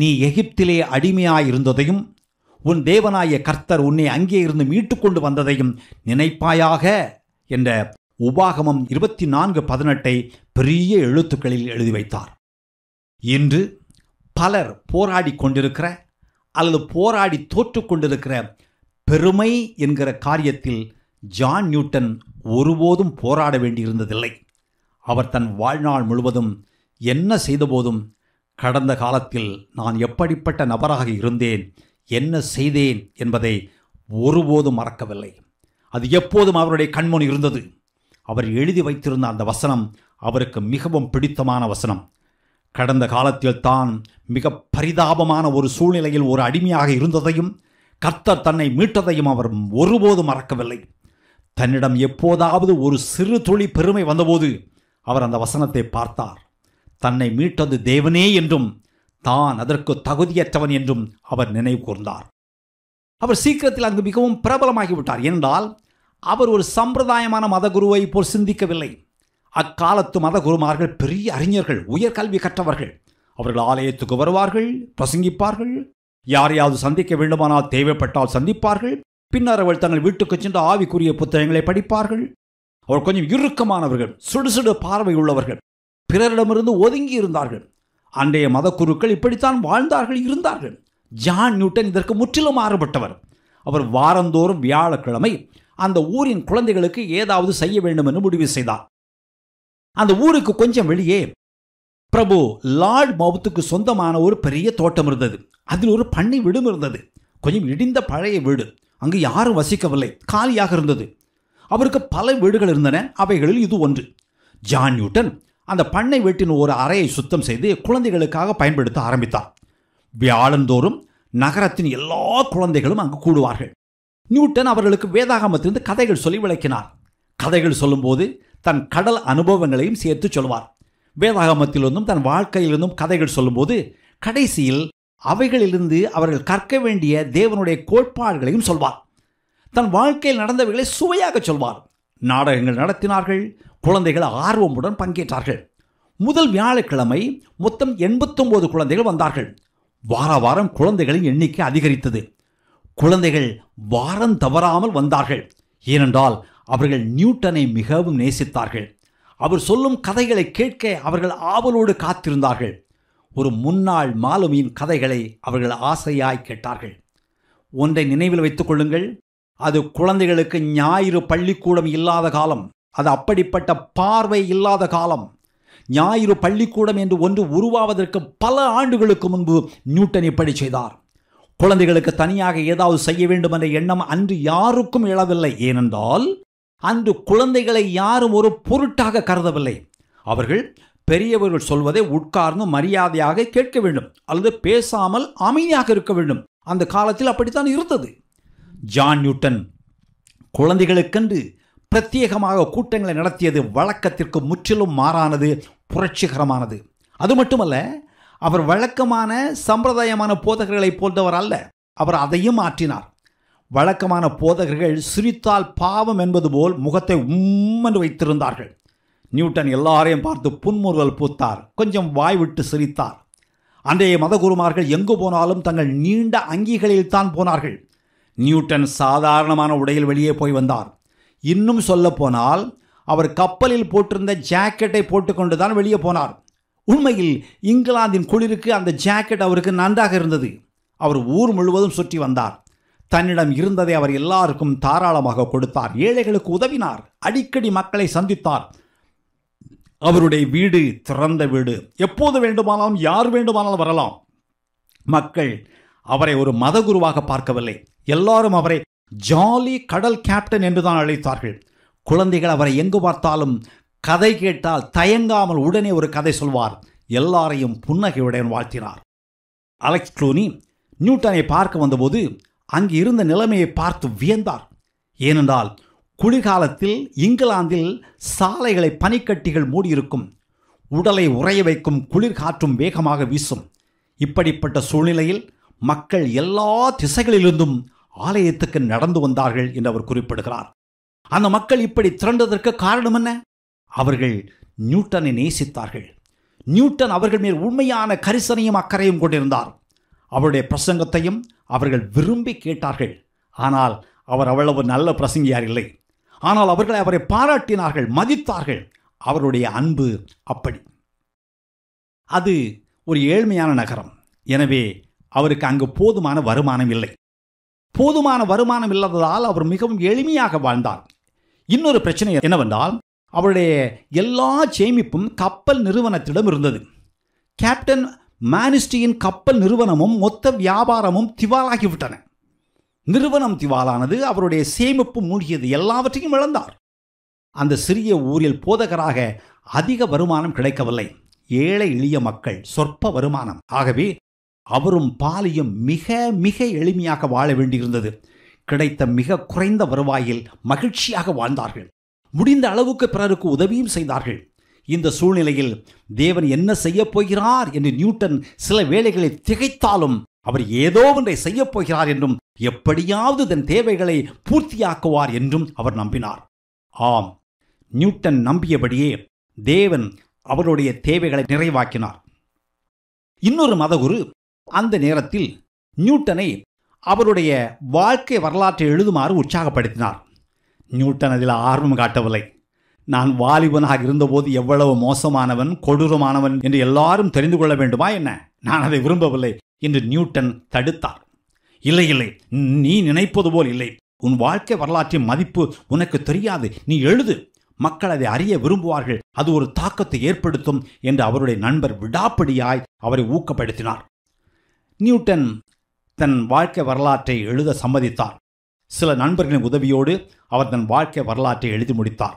நீ எகிப்திலே அடிமையாயிருந்ததையும் உன் தேவனாய கர்த்தர் உன்னை அங்கே இருந்து மீட்டு கொண்டு வந்ததையும் நினைப்பாயாக என்ற உபாகமம் இருபத்தி நான்கு பதினெட்டை பெரிய எழுத்துக்களில் எழுதி வைத்தார் இன்று பலர் போராடி கொண்டிருக்கிற அல்லது போராடி தோற்று கொண்டிருக்கிற பெருமை என்கிற காரியத்தில் ஜான் நியூட்டன் ஒருபோதும் போராட வேண்டியிருந்ததில்லை அவர் தன் வாழ்நாள் முழுவதும் என்ன செய்தபோதும் கடந்த காலத்தில் நான் எப்படிப்பட்ட நபராக இருந்தேன் என்ன செய்தேன் என்பதை ஒருபோதும் மறக்கவில்லை அது எப்போதும் அவருடைய கண்முன் இருந்தது அவர் எழுதி வைத்திருந்த அந்த வசனம் அவருக்கு மிகவும் பிடித்தமான வசனம் கடந்த காலத்தில் தான் மிக பரிதாபமான ஒரு சூழ்நிலையில் ஒரு அடிமையாக இருந்ததையும் கர்த்தர் தன்னை மீட்டதையும் அவர் ஒருபோதும் மறக்கவில்லை தன்னிடம் எப்போதாவது ஒரு சிறு துளி பெருமை வந்தபோது அவர் அந்த வசனத்தை பார்த்தார் தன்னை மீட்டது தேவனே என்றும் தான் அதற்கு தகுதியற்றவன் என்றும் அவர் நினைவு கூர்ந்தார் அவர் சீக்கிரத்தில் அங்கு மிகவும் பிரபலமாகிவிட்டார் என்றால் அவர் ஒரு சம்பிரதாயமான மத குருவை போல் சிந்திக்கவில்லை அக்காலத்து மத குருமார்கள் பெரிய அறிஞர்கள் உயர்கல்வி கற்றவர்கள் அவர்கள் ஆலயத்துக்கு வருவார்கள் பிரசங்கிப்பார்கள் யாரையாவது சந்திக்க வேண்டுமானால் தேவைப்பட்டால் சந்திப்பார்கள் பின்னர் அவள் தங்கள் வீட்டுக்கு சென்று ஆவிக்குரிய புத்தகங்களை படிப்பார்கள் அவர் கொஞ்சம் இறுக்கமானவர்கள் சுடுசுடு பார்வை உள்ளவர்கள் பிறரிடமிருந்து ஒதுங்கி இருந்தார்கள் அன்றைய மதக்குருக்கள் இப்படித்தான் வாழ்ந்தார்கள் இருந்தார்கள் ஜான் நியூட்டன் இதற்கு முற்றிலும் மாறுபட்டவர் அவர் வாரந்தோறும் வியாழக்கிழமை அந்த ஊரின் குழந்தைகளுக்கு ஏதாவது செய்ய வேண்டும் என்று முடிவு செய்தார் அந்த ஊருக்கு கொஞ்சம் வெளியே பிரபு லார்ட் மவுத்துக்கு சொந்தமான ஒரு பெரிய தோட்டம் இருந்தது அதில் ஒரு பண்ணி வீடும் இருந்தது கொஞ்சம் இடிந்த பழைய வீடு அங்கு யாரும் வசிக்கவில்லை காலியாக இருந்தது அவருக்கு பல வீடுகள் இருந்தன அவைகளில் இது ஒன்று ஜான் நியூட்டன் அந்த பண்ணை வீட்டின் ஒரு அறையை சுத்தம் செய்து குழந்தைகளுக்காக பயன்படுத்த ஆரம்பித்தார் வியாழந்தோறும் நகரத்தின் எல்லா குழந்தைகளும் அங்கு கூடுவார்கள் நியூட்டன் அவர்களுக்கு வேதாகமத்திலிருந்து கதைகள் சொல்லி விளக்கினார் கதைகள் சொல்லும்போது தன் கடல் அனுபவங்களையும் சேர்த்து சொல்வார் வேதாகமத்திலிருந்தும் தன் வாழ்க்கையிலிருந்தும் கதைகள் சொல்லும்போது கடைசியில் அவைகளிலிருந்து அவர்கள் கற்க வேண்டிய தேவனுடைய கோட்பாடுகளையும் சொல்வார் தன் வாழ்க்கையில் நடந்தவைகளை சுவையாக சொல்வார் நாடகங்கள் நடத்தினார்கள் குழந்தைகள் ஆர்வமுடன் பங்கேற்றார்கள் முதல் வியாழக்கிழமை மொத்தம் எண்பத்தொம்போது குழந்தைகள் வந்தார்கள் வார வாரம் குழந்தைகளின் எண்ணிக்கை அதிகரித்தது குழந்தைகள் வாரம் தவறாமல் வந்தார்கள் ஏனென்றால் அவர்கள் நியூட்டனை மிகவும் நேசித்தார்கள் அவர் சொல்லும் கதைகளை கேட்க அவர்கள் ஆவலோடு காத்திருந்தார்கள் ஒரு முன்னாள் மாலுமியின் கதைகளை அவர்கள் ஆசையாய் கேட்டார்கள் ஒன்றை நினைவில் வைத்துக் கொள்ளுங்கள் அது குழந்தைகளுக்கு ஞாயிறு பள்ளிக்கூடம் இல்லாத காலம் அது அப்படிப்பட்ட பார்வை இல்லாத காலம் ஞாயிறு பள்ளிக்கூடம் என்று ஒன்று உருவாவதற்கு பல ஆண்டுகளுக்கு முன்பு நியூட்டன் இப்படி செய்தார் குழந்தைகளுக்கு தனியாக ஏதாவது செய்ய வேண்டும் என்ற எண்ணம் அன்று யாருக்கும் எழவில்லை ஏனென்றால் அன்று குழந்தைகளை யாரும் ஒரு பொருட்டாக கருதவில்லை அவர்கள் பெரியவர்கள் சொல்வதை உட்கார்ந்து மரியாதையாக கேட்க வேண்டும் அல்லது பேசாமல் அமைதியாக இருக்க வேண்டும் அந்த காலத்தில் அப்படித்தான் இருந்தது ஜான் நியூட்டன் குழந்தைகளுக்கென்று பிரத்யேகமாக கூட்டங்களை நடத்தியது வழக்கத்திற்கு முற்றிலும் மாறானது புரட்சிகரமானது அது மட்டுமல்ல அவர் வழக்கமான சம்பிரதாயமான போதகர்களை போன்றவர் அல்ல அவர் அதையும் மாற்றினார் வழக்கமான போதகர்கள் சிரித்தால் பாவம் என்பது போல் முகத்தை உம்மென்று வைத்திருந்தார்கள் நியூட்டன் எல்லாரையும் பார்த்து புன்முறுவல் பூத்தார் கொஞ்சம் வாய் விட்டு சிரித்தார் அன்றைய மதகுருமார்கள் எங்கு போனாலும் தங்கள் நீண்ட அங்கிகளில் தான் போனார்கள் நியூட்டன் சாதாரணமான உடையில் வெளியே போய் வந்தார் இன்னும் சொல்லப்போனால் அவர் கப்பலில் போட்டிருந்த ஜாக்கெட்டை போட்டுக்கொண்டு தான் வெளியே போனார் உண்மையில் இங்கிலாந்தின் குளிருக்கு அந்த ஜாக்கெட் அவருக்கு நன்றாக இருந்தது அவர் ஊர் முழுவதும் சுற்றி வந்தார் தன்னிடம் இருந்ததை அவர் எல்லாருக்கும் தாராளமாக கொடுத்தார் ஏழைகளுக்கு உதவினார் அடிக்கடி மக்களை சந்தித்தார் அவருடைய வீடு திறந்த வீடு எப்போது வேண்டுமானாலும் யார் வேண்டுமானாலும் வரலாம் மக்கள் அவரை ஒரு மதகுருவாக பார்க்கவில்லை எல்லாரும் அவரை ஜாலி கடல் கேப்டன் என்றுதான் அழைத்தார்கள் குழந்தைகள் அவரை எங்கு பார்த்தாலும் கதை கேட்டால் தயங்காமல் உடனே ஒரு கதை சொல்வார் எல்லாரையும் புன்னகையுடன் வாழ்த்தினார் அலெக்ஸ் க்ளூனி நியூட்டனை பார்க்க வந்தபோது அங்கு இருந்த நிலைமையை பார்த்து வியந்தார் ஏனென்றால் குளிர்காலத்தில் இங்கிலாந்தில் சாலைகளை பனிக்கட்டிகள் மூடியிருக்கும் உடலை உறைய வைக்கும் குளிர் காற்றும் வேகமாக வீசும் இப்படிப்பட்ட சூழ்நிலையில் மக்கள் எல்லா திசைகளிலிருந்தும் ஆலயத்துக்கு நடந்து வந்தார்கள் என்று அவர் குறிப்பிடுகிறார் அந்த மக்கள் இப்படி திரண்டதற்கு காரணம் என்ன அவர்கள் நியூட்டனை நேசித்தார்கள் நியூட்டன் அவர்கள் மேல் உண்மையான கரிசனையும் அக்கறையும் கொண்டிருந்தார் அவருடைய பிரசங்கத்தையும் அவர்கள் விரும்பி கேட்டார்கள் ஆனால் அவர் அவ்வளவு நல்ல பிரசங்கியார் இல்லை ஆனால் அவர்கள் அவரை பாராட்டினார்கள் மதித்தார்கள் அவருடைய அன்பு அப்படி அது ஒரு ஏழ்மையான நகரம் எனவே அவருக்கு அங்கு போதுமான வருமானம் இல்லை போதுமான வருமானம் இல்லாததால் அவர் மிகவும் எளிமையாக வாழ்ந்தார் இன்னொரு பிரச்சனை என்னவென்றால் அவருடைய எல்லா சேமிப்பும் கப்பல் நிறுவனத்திடம் இருந்தது கேப்டன் மானிஸ்டியின் கப்பல் நிறுவனமும் மொத்த வியாபாரமும் திவாலாகிவிட்டன நிறுவனம் திவாலானது அவருடைய சேமிப்பு மூழ்கியது எல்லாவற்றையும் இழந்தார் அந்த சிறிய ஊரில் போதகராக அதிக வருமானம் கிடைக்கவில்லை ஏழை எளிய மக்கள் சொற்ப வருமானம் ஆகவே அவரும் பாலியும் மிக மிக எளிமையாக வாழ வேண்டியிருந்தது கிடைத்த மிக குறைந்த வருவாயில் மகிழ்ச்சியாக வாழ்ந்தார்கள் முடிந்த அளவுக்கு பிறருக்கு உதவியும் செய்தார்கள் இந்த சூழ்நிலையில் தேவன் என்ன செய்ய போகிறார் என்று நியூட்டன் சில வேலைகளை திகைத்தாலும் அவர் ஏதோ ஒன்றை செய்ய போகிறார் என்றும் எப்படியாவது தன் தேவைகளை பூர்த்தியாக்குவார் என்றும் அவர் நம்பினார் ஆம் நியூட்டன் நம்பியபடியே தேவன் அவருடைய தேவைகளை நிறைவாக்கினார் இன்னொரு மதகுரு அந்த நேரத்தில் நியூட்டனை அவருடைய வாழ்க்கை வரலாற்றை எழுதுமாறு உற்சாகப்படுத்தினார் நியூட்டன் அதில் ஆர்வம் காட்டவில்லை நான் வாலிபனாக இருந்தபோது எவ்வளவு மோசமானவன் கொடூரமானவன் என்று எல்லாரும் தெரிந்து கொள்ள வேண்டுமா என்ன நான் அதை விரும்பவில்லை என்று நியூட்டன் தடுத்தார் இல்லை இல்லை நீ நினைப்பது போல் இல்லை உன் வாழ்க்கை வரலாற்றின் மதிப்பு உனக்கு தெரியாது நீ எழுது மக்கள் அதை அறிய விரும்புவார்கள் அது ஒரு தாக்கத்தை ஏற்படுத்தும் என்று அவருடைய நண்பர் விடாப்படியாய் அவரை ஊக்கப்படுத்தினார் நியூட்டன் தன் வாழ்க்கை வரலாற்றை எழுத சம்மதித்தார் சில நண்பர்களின் உதவியோடு அவர் தன் வாழ்க்கை வரலாற்றை எழுதி முடித்தார்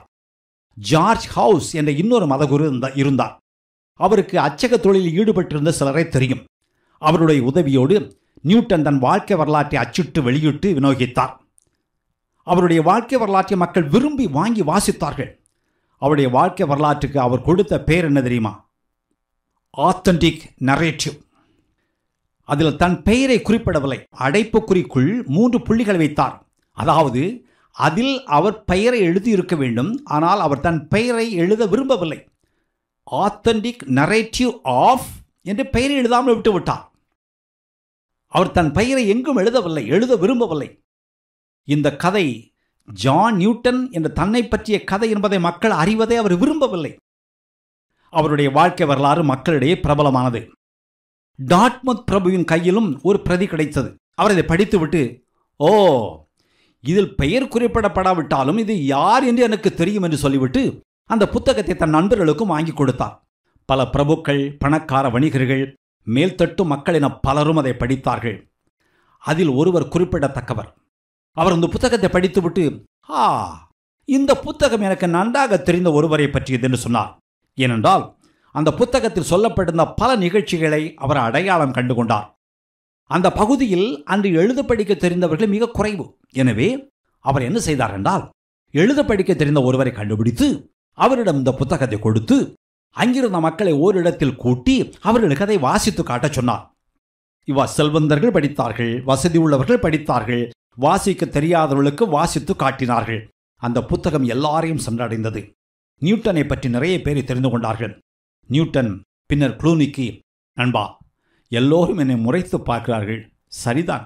ஜார்ஜ் ஹவுஸ் என்ற இன்னொரு மதகுரு இருந்தார் அவருக்கு அச்சக தொழிலில் ஈடுபட்டிருந்த சிலரை தெரியும் அவருடைய உதவியோடு நியூட்டன் தன் வாழ்க்கை வரலாற்றை அச்சிட்டு வெளியிட்டு விநியோகித்தார் அவருடைய வாழ்க்கை வரலாற்றை மக்கள் விரும்பி வாங்கி வாசித்தார்கள் அவருடைய வாழ்க்கை வரலாற்றுக்கு அவர் கொடுத்த பேர் என்ன தெரியுமா ஆத்தன்டிக் நரேட்டிவ் அதில் தன் பெயரை குறிப்பிடவில்லை அடைப்புக்குறிக்குள் மூன்று புள்ளிகளை வைத்தார் அதாவது அதில் அவர் பெயரை எழுதியிருக்க வேண்டும் ஆனால் அவர் தன் பெயரை எழுத விரும்பவில்லை ஆத்தன்டிக் நரேட்டிவ் ஆஃப் என்று பெயரை எழுதாமல் விட்டு விட்டார் அவர் தன் பெயரை எங்கும் எழுதவில்லை எழுத விரும்பவில்லை இந்த கதை ஜான் நியூட்டன் என்ற தன்னை பற்றிய கதை என்பதை மக்கள் அறிவதை அவர் விரும்பவில்லை அவருடைய வாழ்க்கை வரலாறு மக்களிடையே பிரபலமானது டாட்மத் பிரபுவின் கையிலும் ஒரு பிரதி கிடைத்தது அவர் இதை படித்துவிட்டு ஓ இதில் பெயர் குறிப்பிடப்படாவிட்டாலும் இது யார் என்று எனக்கு தெரியும் என்று சொல்லிவிட்டு அந்த புத்தகத்தை தன் நண்பர்களுக்கும் வாங்கி கொடுத்தார் பல பிரபுக்கள் பணக்கார வணிகர்கள் மேல்தட்டு மக்கள் என பலரும் அதை படித்தார்கள் அதில் ஒருவர் குறிப்பிடத்தக்கவர் அவர் அந்த புத்தகத்தை படித்துவிட்டு ஆ இந்த புத்தகம் எனக்கு நன்றாக தெரிந்த ஒருவரை பற்றியது என்று சொன்னார் ஏனென்றால் அந்த புத்தகத்தில் சொல்லப்பட்டிருந்த பல நிகழ்ச்சிகளை அவர் அடையாளம் கண்டுகொண்டார் அந்த பகுதியில் அன்று எழுத படிக்க தெரிந்தவர்கள் மிக குறைவு எனவே அவர் என்ன செய்தார் என்றால் எழுத படிக்க தெரிந்த ஒருவரை கண்டுபிடித்து அவரிடம் இந்த புத்தகத்தை கொடுத்து அங்கிருந்த மக்களை ஓரிடத்தில் கூட்டி அவர்களுக்கு அதை வாசித்து காட்டச் சொன்னார் இவ்வா செல்வந்தர்கள் படித்தார்கள் வசதி உள்ளவர்கள் படித்தார்கள் வாசிக்க தெரியாதவர்களுக்கு வாசித்து காட்டினார்கள் அந்த புத்தகம் எல்லாரையும் சென்றடைந்தது நியூட்டனை பற்றி நிறைய பேரை தெரிந்து கொண்டார்கள் நியூட்டன் பின்னர் குளூனிக்கு நண்பா எல்லோரும் என்னை முறைத்து பார்க்கிறார்கள் சரிதான்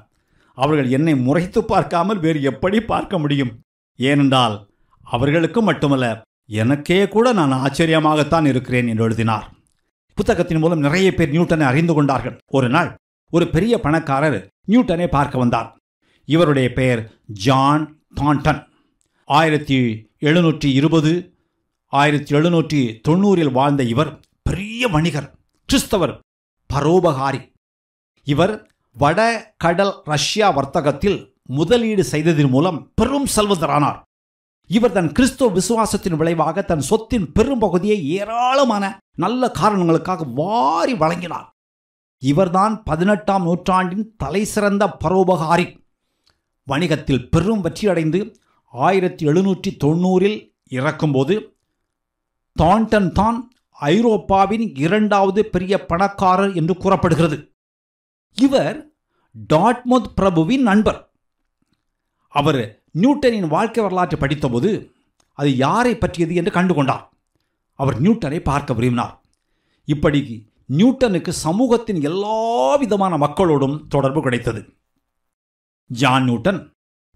அவர்கள் என்னை முறைத்து பார்க்காமல் வேறு எப்படி பார்க்க முடியும் ஏனென்றால் அவர்களுக்கு மட்டுமல்ல எனக்கே கூட நான் ஆச்சரியமாகத்தான் இருக்கிறேன் என்று எழுதினார் புத்தகத்தின் மூலம் நிறைய பேர் நியூட்டனை அறிந்து கொண்டார்கள் ஒரு நாள் ஒரு பெரிய பணக்காரர் நியூட்டனை பார்க்க வந்தார் இவருடைய பெயர் ஜான் தாண்டன் ஆயிரத்தி எழுநூற்றி இருபது ஆயிரத்தி எழுநூற்றி தொண்ணூறில் வாழ்ந்த இவர் பெரிய வணிகர் கிறிஸ்தவர் பரோபகாரி இவர் வட கடல் ரஷ்யா வர்த்தகத்தில் முதலீடு செய்ததன் மூலம் பெரும் செல்வதரானார் இவர் தன் கிறிஸ்துவ விசுவாசத்தின் விளைவாக தன் சொத்தின் பெரும் பகுதியை ஏராளமான நல்ல காரணங்களுக்காக வாரி வழங்கினார் இவர்தான் பதினெட்டாம் நூற்றாண்டின் தலைசிறந்த பரோபகாரி வணிகத்தில் பெரும் வெற்றியடைந்து ஆயிரத்தி எழுநூற்றி தொண்ணூறில் இறக்கும்போது தான்டன் தான் ஐரோப்பாவின் இரண்டாவது பெரிய பணக்காரர் என்று கூறப்படுகிறது இவர் டாட்மோத் பிரபுவின் நண்பர் அவர் நியூட்டனின் வாழ்க்கை வரலாற்றை படித்தபோது அது யாரை பற்றியது என்று கண்டுகொண்டார் அவர் நியூட்டனை பார்க்க விரும்பினார் இப்படி நியூட்டனுக்கு சமூகத்தின் எல்லா விதமான மக்களோடும் தொடர்பு கிடைத்தது ஜான் நியூட்டன்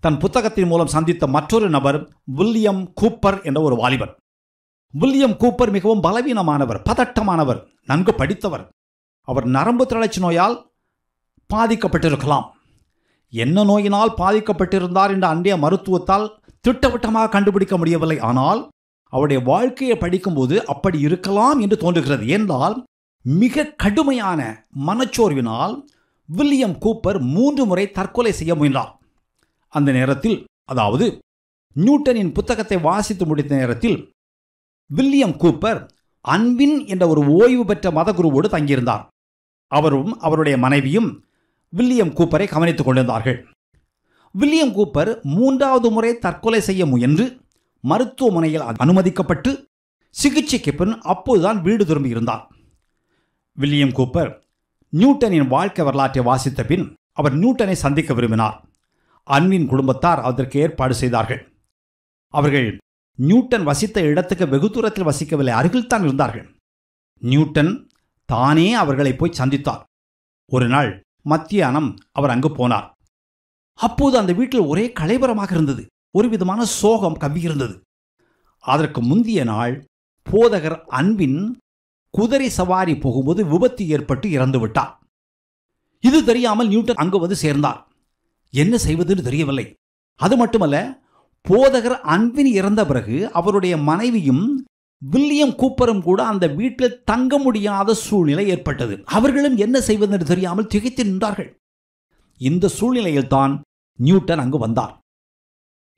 தன் புத்தகத்தின் மூலம் சந்தித்த மற்றொரு நபர் வில்லியம் கூப்பர் என்ற ஒரு வாலிபன் வில்லியம் கூப்பர் மிகவும் பலவீனமானவர் பதட்டமானவர் நன்கு படித்தவர் அவர் நரம்பு தளர்ச்சி நோயால் பாதிக்கப்பட்டிருக்கலாம் என்ன நோயினால் பாதிக்கப்பட்டிருந்தார் என்ற அன்றைய மருத்துவத்தால் திட்டவட்டமாக கண்டுபிடிக்க முடியவில்லை ஆனால் அவருடைய வாழ்க்கையை படிக்கும்போது அப்படி இருக்கலாம் என்று தோன்றுகிறது என்றால் மிக கடுமையான மனச்சோர்வினால் வில்லியம் கூப்பர் மூன்று முறை தற்கொலை செய்ய முயன்றார் அந்த நேரத்தில் அதாவது நியூட்டனின் புத்தகத்தை வாசித்து முடித்த நேரத்தில் வில்லியம் கூப்பர் அன்பின் என்ற ஒரு ஓய்வு பெற்ற மதகுருவோடு தங்கியிருந்தார் அவரும் அவருடைய மனைவியும் வில்லியம் கூப்பரை கவனித்துக் கொண்டிருந்தார்கள் வில்லியம் கூப்பர் மூன்றாவது முறை தற்கொலை செய்ய முயன்று மருத்துவமனையில் அனுமதிக்கப்பட்டு சிகிச்சைக்கு பின் அப்போதுதான் வீடு திரும்பியிருந்தார் வில்லியம் கூப்பர் நியூட்டனின் வாழ்க்கை வரலாற்றை வாசித்த பின் அவர் நியூட்டனை சந்திக்க விரும்பினார் அன்பின் குடும்பத்தார் அதற்கு ஏற்பாடு செய்தார்கள் அவர்கள் நியூட்டன் வசித்த இடத்துக்கு வெகு தூரத்தில் வசிக்கவில்லை அருகில்தான் இருந்தார்கள் நியூட்டன் தானே அவர்களை போய் சந்தித்தார் ஒரு நாள் மத்தியானம் அவர் அங்கு போனார் அப்போது அந்த வீட்டில் ஒரே கலைபரமாக இருந்தது ஒரு விதமான சோகம் கவ்வியிருந்தது அதற்கு முந்திய நாள் போதகர் அன்பின் குதிரை சவாரி போகும்போது விபத்து ஏற்பட்டு இறந்து விட்டார் இது தெரியாமல் நியூட்டன் அங்கு வந்து சேர்ந்தார் என்ன செய்வதுன்னு தெரியவில்லை அது மட்டுமல்ல போதகர் அன்பின் இறந்த பிறகு அவருடைய மனைவியும் வில்லியம் கூப்பரும் கூட அந்த வீட்டில் தங்க முடியாத சூழ்நிலை ஏற்பட்டது அவர்களும் என்ன செய்வது என்று தெரியாமல் திகைத்து நின்றார்கள் இந்த சூழ்நிலையில் தான் நியூட்டன் அங்கு வந்தார்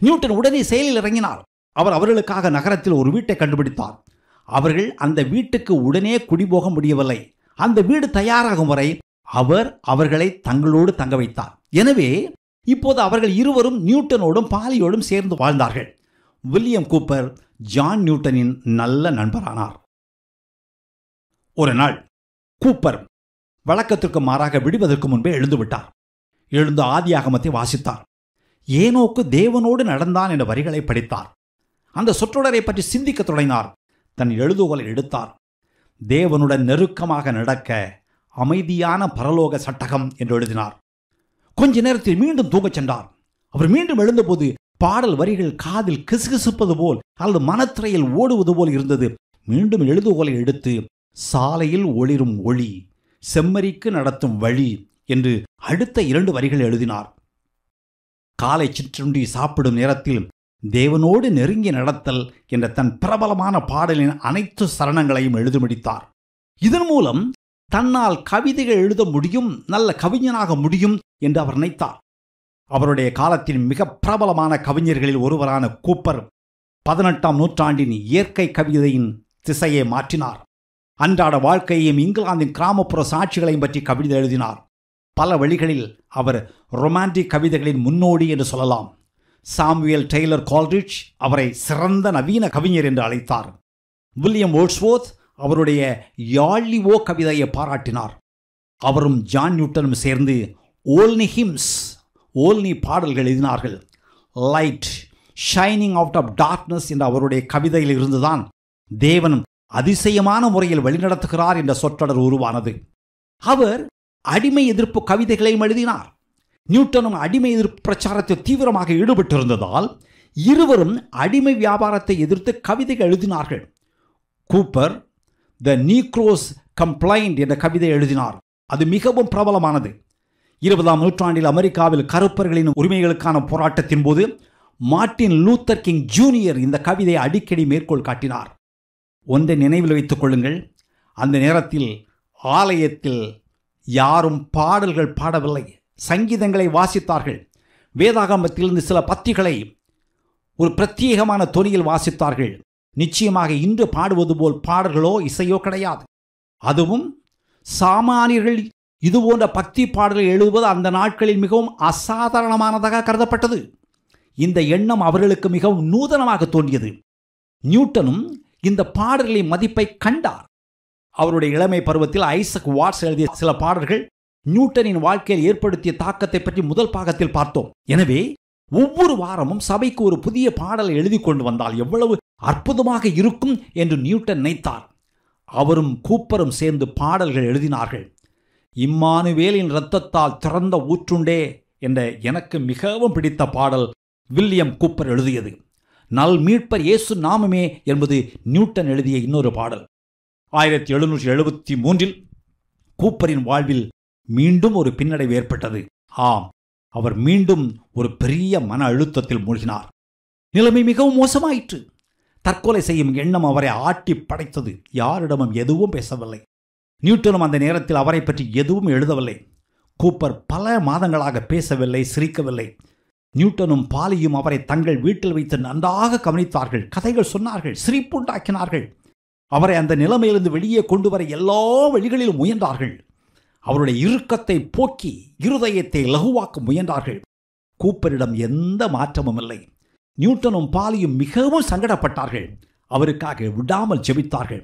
நியூட்டன் உடனே செயலில் இறங்கினார் அவர் அவர்களுக்காக நகரத்தில் ஒரு வீட்டை கண்டுபிடித்தார் அவர்கள் அந்த வீட்டுக்கு உடனே குடிபோக முடியவில்லை அந்த வீடு தயாராகும் வரை அவர் அவர்களை தங்களோடு தங்க வைத்தார் எனவே இப்போது அவர்கள் இருவரும் நியூட்டனோடும் பாலியோடும் சேர்ந்து வாழ்ந்தார்கள் வில்லியம் கூப்பர் ஜான் நியூட்டனின் நல்ல நண்பரானார் ஒரு நாள் கூப்பர் வழக்கத்திற்கு மாறாக விடுவதற்கு முன்பே எழுந்து எழுந்து ஆதியாகமத்தை வாசித்தார் ஏனோக்கு தேவனோடு நடந்தான் என்ற வரிகளை படித்தார் அந்த சொற்றொடரை பற்றி சிந்திக்க தொடங்கினார் தன் எழுதுகோலை எடுத்தார் தேவனுடன் நெருக்கமாக நடக்க அமைதியான பரலோக சட்டகம் என்று எழுதினார் கொஞ்ச நேரத்தில் மீண்டும் தூங்கச் சென்றார் அவர் மீண்டும் எழுந்தபோது பாடல் வரிகள் காதில் கிசுகிசுப்பது போல் அல்லது மனத்திரையில் ஓடுவது போல் இருந்தது மீண்டும் எழுதுகோலை எடுத்து சாலையில் ஒளிரும் ஒளி செம்மறிக்கு நடத்தும் வழி என்று அடுத்த இரண்டு வரிகள் எழுதினார் காலை சிற்றுண்டி சாப்பிடும் நேரத்தில் தேவனோடு நெருங்கி நடத்தல் என்ற தன் பிரபலமான பாடலின் அனைத்து சரணங்களையும் எழுதி முடித்தார் இதன் மூலம் தன்னால் கவிதைகள் எழுத முடியும் நல்ல கவிஞனாக முடியும் என்று அவர் நினைத்தார் அவருடைய காலத்தின் மிக பிரபலமான கவிஞர்களில் ஒருவரான கூப்பர் பதினெட்டாம் நூற்றாண்டின் இயற்கை கவிதையின் திசையை மாற்றினார் அன்றாட வாழ்க்கையையும் இங்கிலாந்தின் கிராமப்புற சாட்சிகளையும் பற்றி கவிதை எழுதினார் பல வழிகளில் அவர் ரொமான்டிக் கவிதைகளின் முன்னோடி என்று சொல்லலாம் சாமுவேல் டெய்லர் கால்ரிச் அவரை சிறந்த நவீன கவிஞர் என்று அழைத்தார் வில்லியம் ஓட்ஸ்வோத் அவருடைய யாழ்லிவோ கவிதையை பாராட்டினார் அவரும் ஜான் நியூட்டனும் சேர்ந்து ஓல்னி ஹிம்ஸ் ஓல்னி பாடல்கள் எழுதினார்கள் light shining out of darkness என்ற அவருடைய கவிதையில் இருந்துதான் தேவன் அதிசயமான முறையில் வழிநடத்துகிறார் என்ற சொற்றொடர் உருவானது அவர் அடிமை எதிர்ப்பு கவிதைகளையும் எழுதினார் நியூட்டனும் அடிமை எதிர்ப்பு பிரச்சாரத்தில் தீவிரமாக ஈடுபட்டிருந்ததால் இருவரும் அடிமை வியாபாரத்தை எதிர்த்து கவிதைகள் எழுதினார்கள் கூப்பர் த நீக்ரோஸ் கம்ப்ளைண்ட் என்ற கவிதை எழுதினார் அது மிகவும் பிரபலமானது இருபதாம் நூற்றாண்டில் அமெரிக்காவில் கருப்பர்களின் உரிமைகளுக்கான போராட்டத்தின் போது மார்ட்டின் லூத்தர் கிங் ஜூனியர் இந்த கவிதையை அடிக்கடி மேற்கோள் காட்டினார் ஒன்றை நினைவில் வைத்துக் கொள்ளுங்கள் அந்த நேரத்தில் ஆலயத்தில் யாரும் பாடல்கள் பாடவில்லை சங்கீதங்களை வாசித்தார்கள் வேதாகமத்திலிருந்து சில பத்திகளை ஒரு பிரத்யேகமான தொனியில் வாசித்தார்கள் நிச்சயமாக இன்று பாடுவது போல் பாடல்களோ இசையோ கிடையாது அதுவும் சாமானியர்கள் இது போன்ற பக்தி பாடல்கள் எழுதுவது அந்த நாட்களில் மிகவும் அசாதாரணமானதாக கருதப்பட்டது இந்த எண்ணம் அவர்களுக்கு மிகவும் நூதனமாக தோன்றியது நியூட்டனும் இந்த பாடல்களின் மதிப்பை கண்டார் அவருடைய இளமை பருவத்தில் ஐசக் வாட்ஸ் எழுதிய சில பாடல்கள் நியூட்டனின் வாழ்க்கையில் ஏற்படுத்திய தாக்கத்தை பற்றி முதல் பாகத்தில் பார்த்தோம் எனவே ஒவ்வொரு வாரமும் சபைக்கு ஒரு புதிய பாடலை எழுதி கொண்டு வந்தால் எவ்வளவு அற்புதமாக இருக்கும் என்று நியூட்டன் நினைத்தார் அவரும் கூப்பரும் சேர்ந்து பாடல்கள் எழுதினார்கள் இம்மானுவேலின் இரத்தத்தால் திறந்த ஊற்றுண்டே என்ற எனக்கு மிகவும் பிடித்த பாடல் வில்லியம் கூப்பர் எழுதியது நல் மீட்பர் இயேசு நாமமே என்பது நியூட்டன் எழுதிய இன்னொரு பாடல் ஆயிரத்தி எழுநூற்றி எழுபத்தி மூன்றில் கூப்பரின் வாழ்வில் மீண்டும் ஒரு பின்னடைவு ஏற்பட்டது ஆம் அவர் மீண்டும் ஒரு பெரிய மன அழுத்தத்தில் மூழ்கினார் நிலைமை மிகவும் மோசமாயிற்று தற்கொலை செய்யும் எண்ணம் அவரை ஆட்டி படைத்தது யாரிடமும் எதுவும் பேசவில்லை நியூட்டனும் அந்த நேரத்தில் அவரை பற்றி எதுவும் எழுதவில்லை கூப்பர் பல மாதங்களாக பேசவில்லை சிரிக்கவில்லை நியூட்டனும் பாலியும் அவரை தங்கள் வீட்டில் வைத்து நன்றாக கவனித்தார்கள் கதைகள் சொன்னார்கள் சிரிப்புண்டாக்கினார்கள் அவரை அந்த நிலைமையிலிருந்து வெளியே கொண்டு வர எல்லா வழிகளிலும் முயன்றார்கள் அவருடைய இறுக்கத்தை போக்கி இருதயத்தை லகுவாக்க முயன்றார்கள் கூப்பரிடம் எந்த மாற்றமும் இல்லை நியூட்டனும் பாலியும் மிகவும் சங்கடப்பட்டார்கள் அவருக்காக விடாமல் ஜெபித்தார்கள்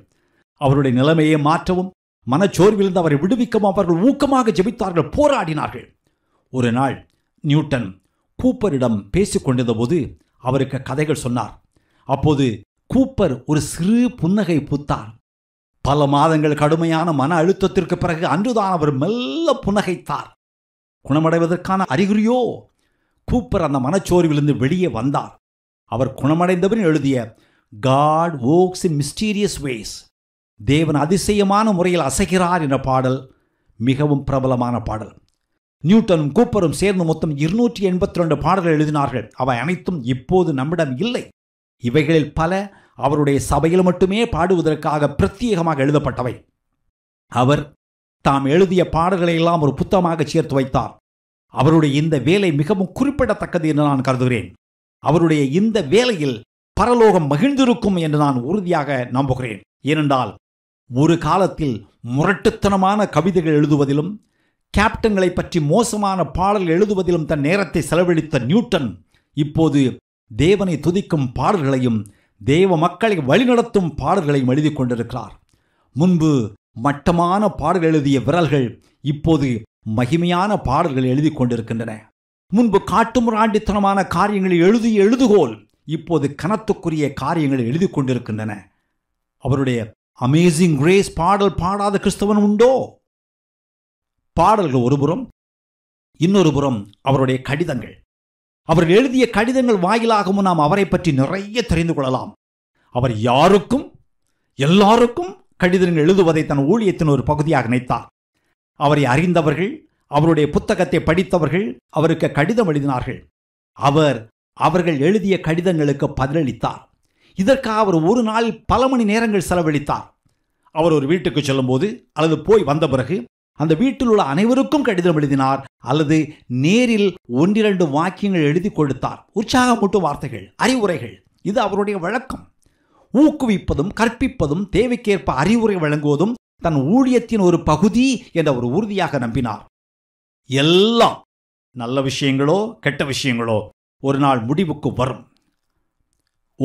அவருடைய நிலைமையை மாற்றவும் மனச்சோர்விலிருந்து அவரை விடுவிக்கவும் அவர்கள் ஊக்கமாக ஜெபித்தார்கள் போராடினார்கள் ஒரு நாள் நியூட்டன் கூப்பரிடம் பேசிக்கொண்டிருந்த போது அவருக்கு கதைகள் சொன்னார் அப்போது கூப்பர் ஒரு சிறு புன்னகை பூத்தார் பல மாதங்கள் கடுமையான மன அழுத்தத்திற்கு பிறகு அன்றுதான் அவர் மெல்ல புன்னகைத்தார் குணமடைவதற்கான அறிகுறியோ கூப்பர் அந்த மனச்சோர்விலிருந்து வெளியே வந்தார் அவர் குணமடைந்தவர் எழுதிய God works in mysterious ways தேவன் அதிசயமான முறையில் அசைகிறார் என்ற பாடல் மிகவும் பிரபலமான பாடல் நியூட்டனும் கூப்பரும் சேர்ந்து மொத்தம் இருநூற்றி எண்பத்தி ரெண்டு பாடல்கள் எழுதினார்கள் அவை அனைத்தும் இப்போது நம்மிடம் இல்லை இவைகளில் பல அவருடைய சபையில் மட்டுமே பாடுவதற்காக பிரத்யேகமாக எழுதப்பட்டவை அவர் தாம் எழுதிய பாடல்களை எல்லாம் ஒரு புத்தகமாக சேர்த்து வைத்தார் அவருடைய இந்த வேலை மிகவும் குறிப்பிடத்தக்கது என்று நான் கருதுகிறேன் அவருடைய இந்த வேலையில் பரலோகம் மகிழ்ந்திருக்கும் என்று நான் உறுதியாக நம்புகிறேன் ஏனென்றால் ஒரு காலத்தில் முரட்டுத்தனமான கவிதைகள் எழுதுவதிலும் கேப்டன்களை பற்றி மோசமான பாடல்கள் எழுதுவதிலும் தன் நேரத்தை செலவழித்த நியூட்டன் இப்போது தேவனை துதிக்கும் பாடல்களையும் தேவ மக்களை வழிநடத்தும் பாடல்களையும் எழுதி கொண்டிருக்கிறார் முன்பு மட்டமான பாடல்கள் எழுதிய விரல்கள் இப்போது மகிமையான பாடல்கள் எழுதி கொண்டிருக்கின்றன முன்பு காட்டுமுராண்டித்தனமான காரியங்களை எழுதி எழுதுகோல் இப்போது கனத்துக்குரிய காரியங்களை எழுதி கொண்டிருக்கின்றன அவருடைய அமேசிங் கிரேஸ் பாடல் பாடாத கிறிஸ்தவன் உண்டோ பாடல்கள் ஒருபுறம் இன்னொரு புறம் அவருடைய கடிதங்கள் அவர் எழுதிய கடிதங்கள் வாயிலாகவும் நாம் அவரை பற்றி நிறைய தெரிந்து கொள்ளலாம் அவர் யாருக்கும் எல்லாருக்கும் கடிதங்கள் எழுதுவதை தன் ஊழியத்தின் ஒரு பகுதியாக நினைத்தார் அவரை அறிந்தவர்கள் அவருடைய புத்தகத்தை படித்தவர்கள் அவருக்கு கடிதம் எழுதினார்கள் அவர் அவர்கள் எழுதிய கடிதங்களுக்கு பதிலளித்தார் இதற்காக அவர் ஒரு நாள் பல மணி நேரங்கள் செலவழித்தார் அவர் ஒரு வீட்டுக்கு செல்லும்போது அல்லது போய் வந்த பிறகு அந்த வீட்டில் உள்ள அனைவருக்கும் கடிதம் எழுதினார் அல்லது நேரில் ஒன்றிரண்டு வாக்கியங்கள் எழுதி கொடுத்தார் உற்சாகமூட்டும் வார்த்தைகள் அறிவுரைகள் இது அவருடைய வழக்கம் ஊக்குவிப்பதும் கற்பிப்பதும் தேவைக்கேற்ப அறிவுரை வழங்குவதும் தன் ஊழியத்தின் ஒரு பகுதி என்று அவர் உறுதியாக நம்பினார் எல்லாம் நல்ல விஷயங்களோ கெட்ட விஷயங்களோ ஒரு நாள் முடிவுக்கு வரும்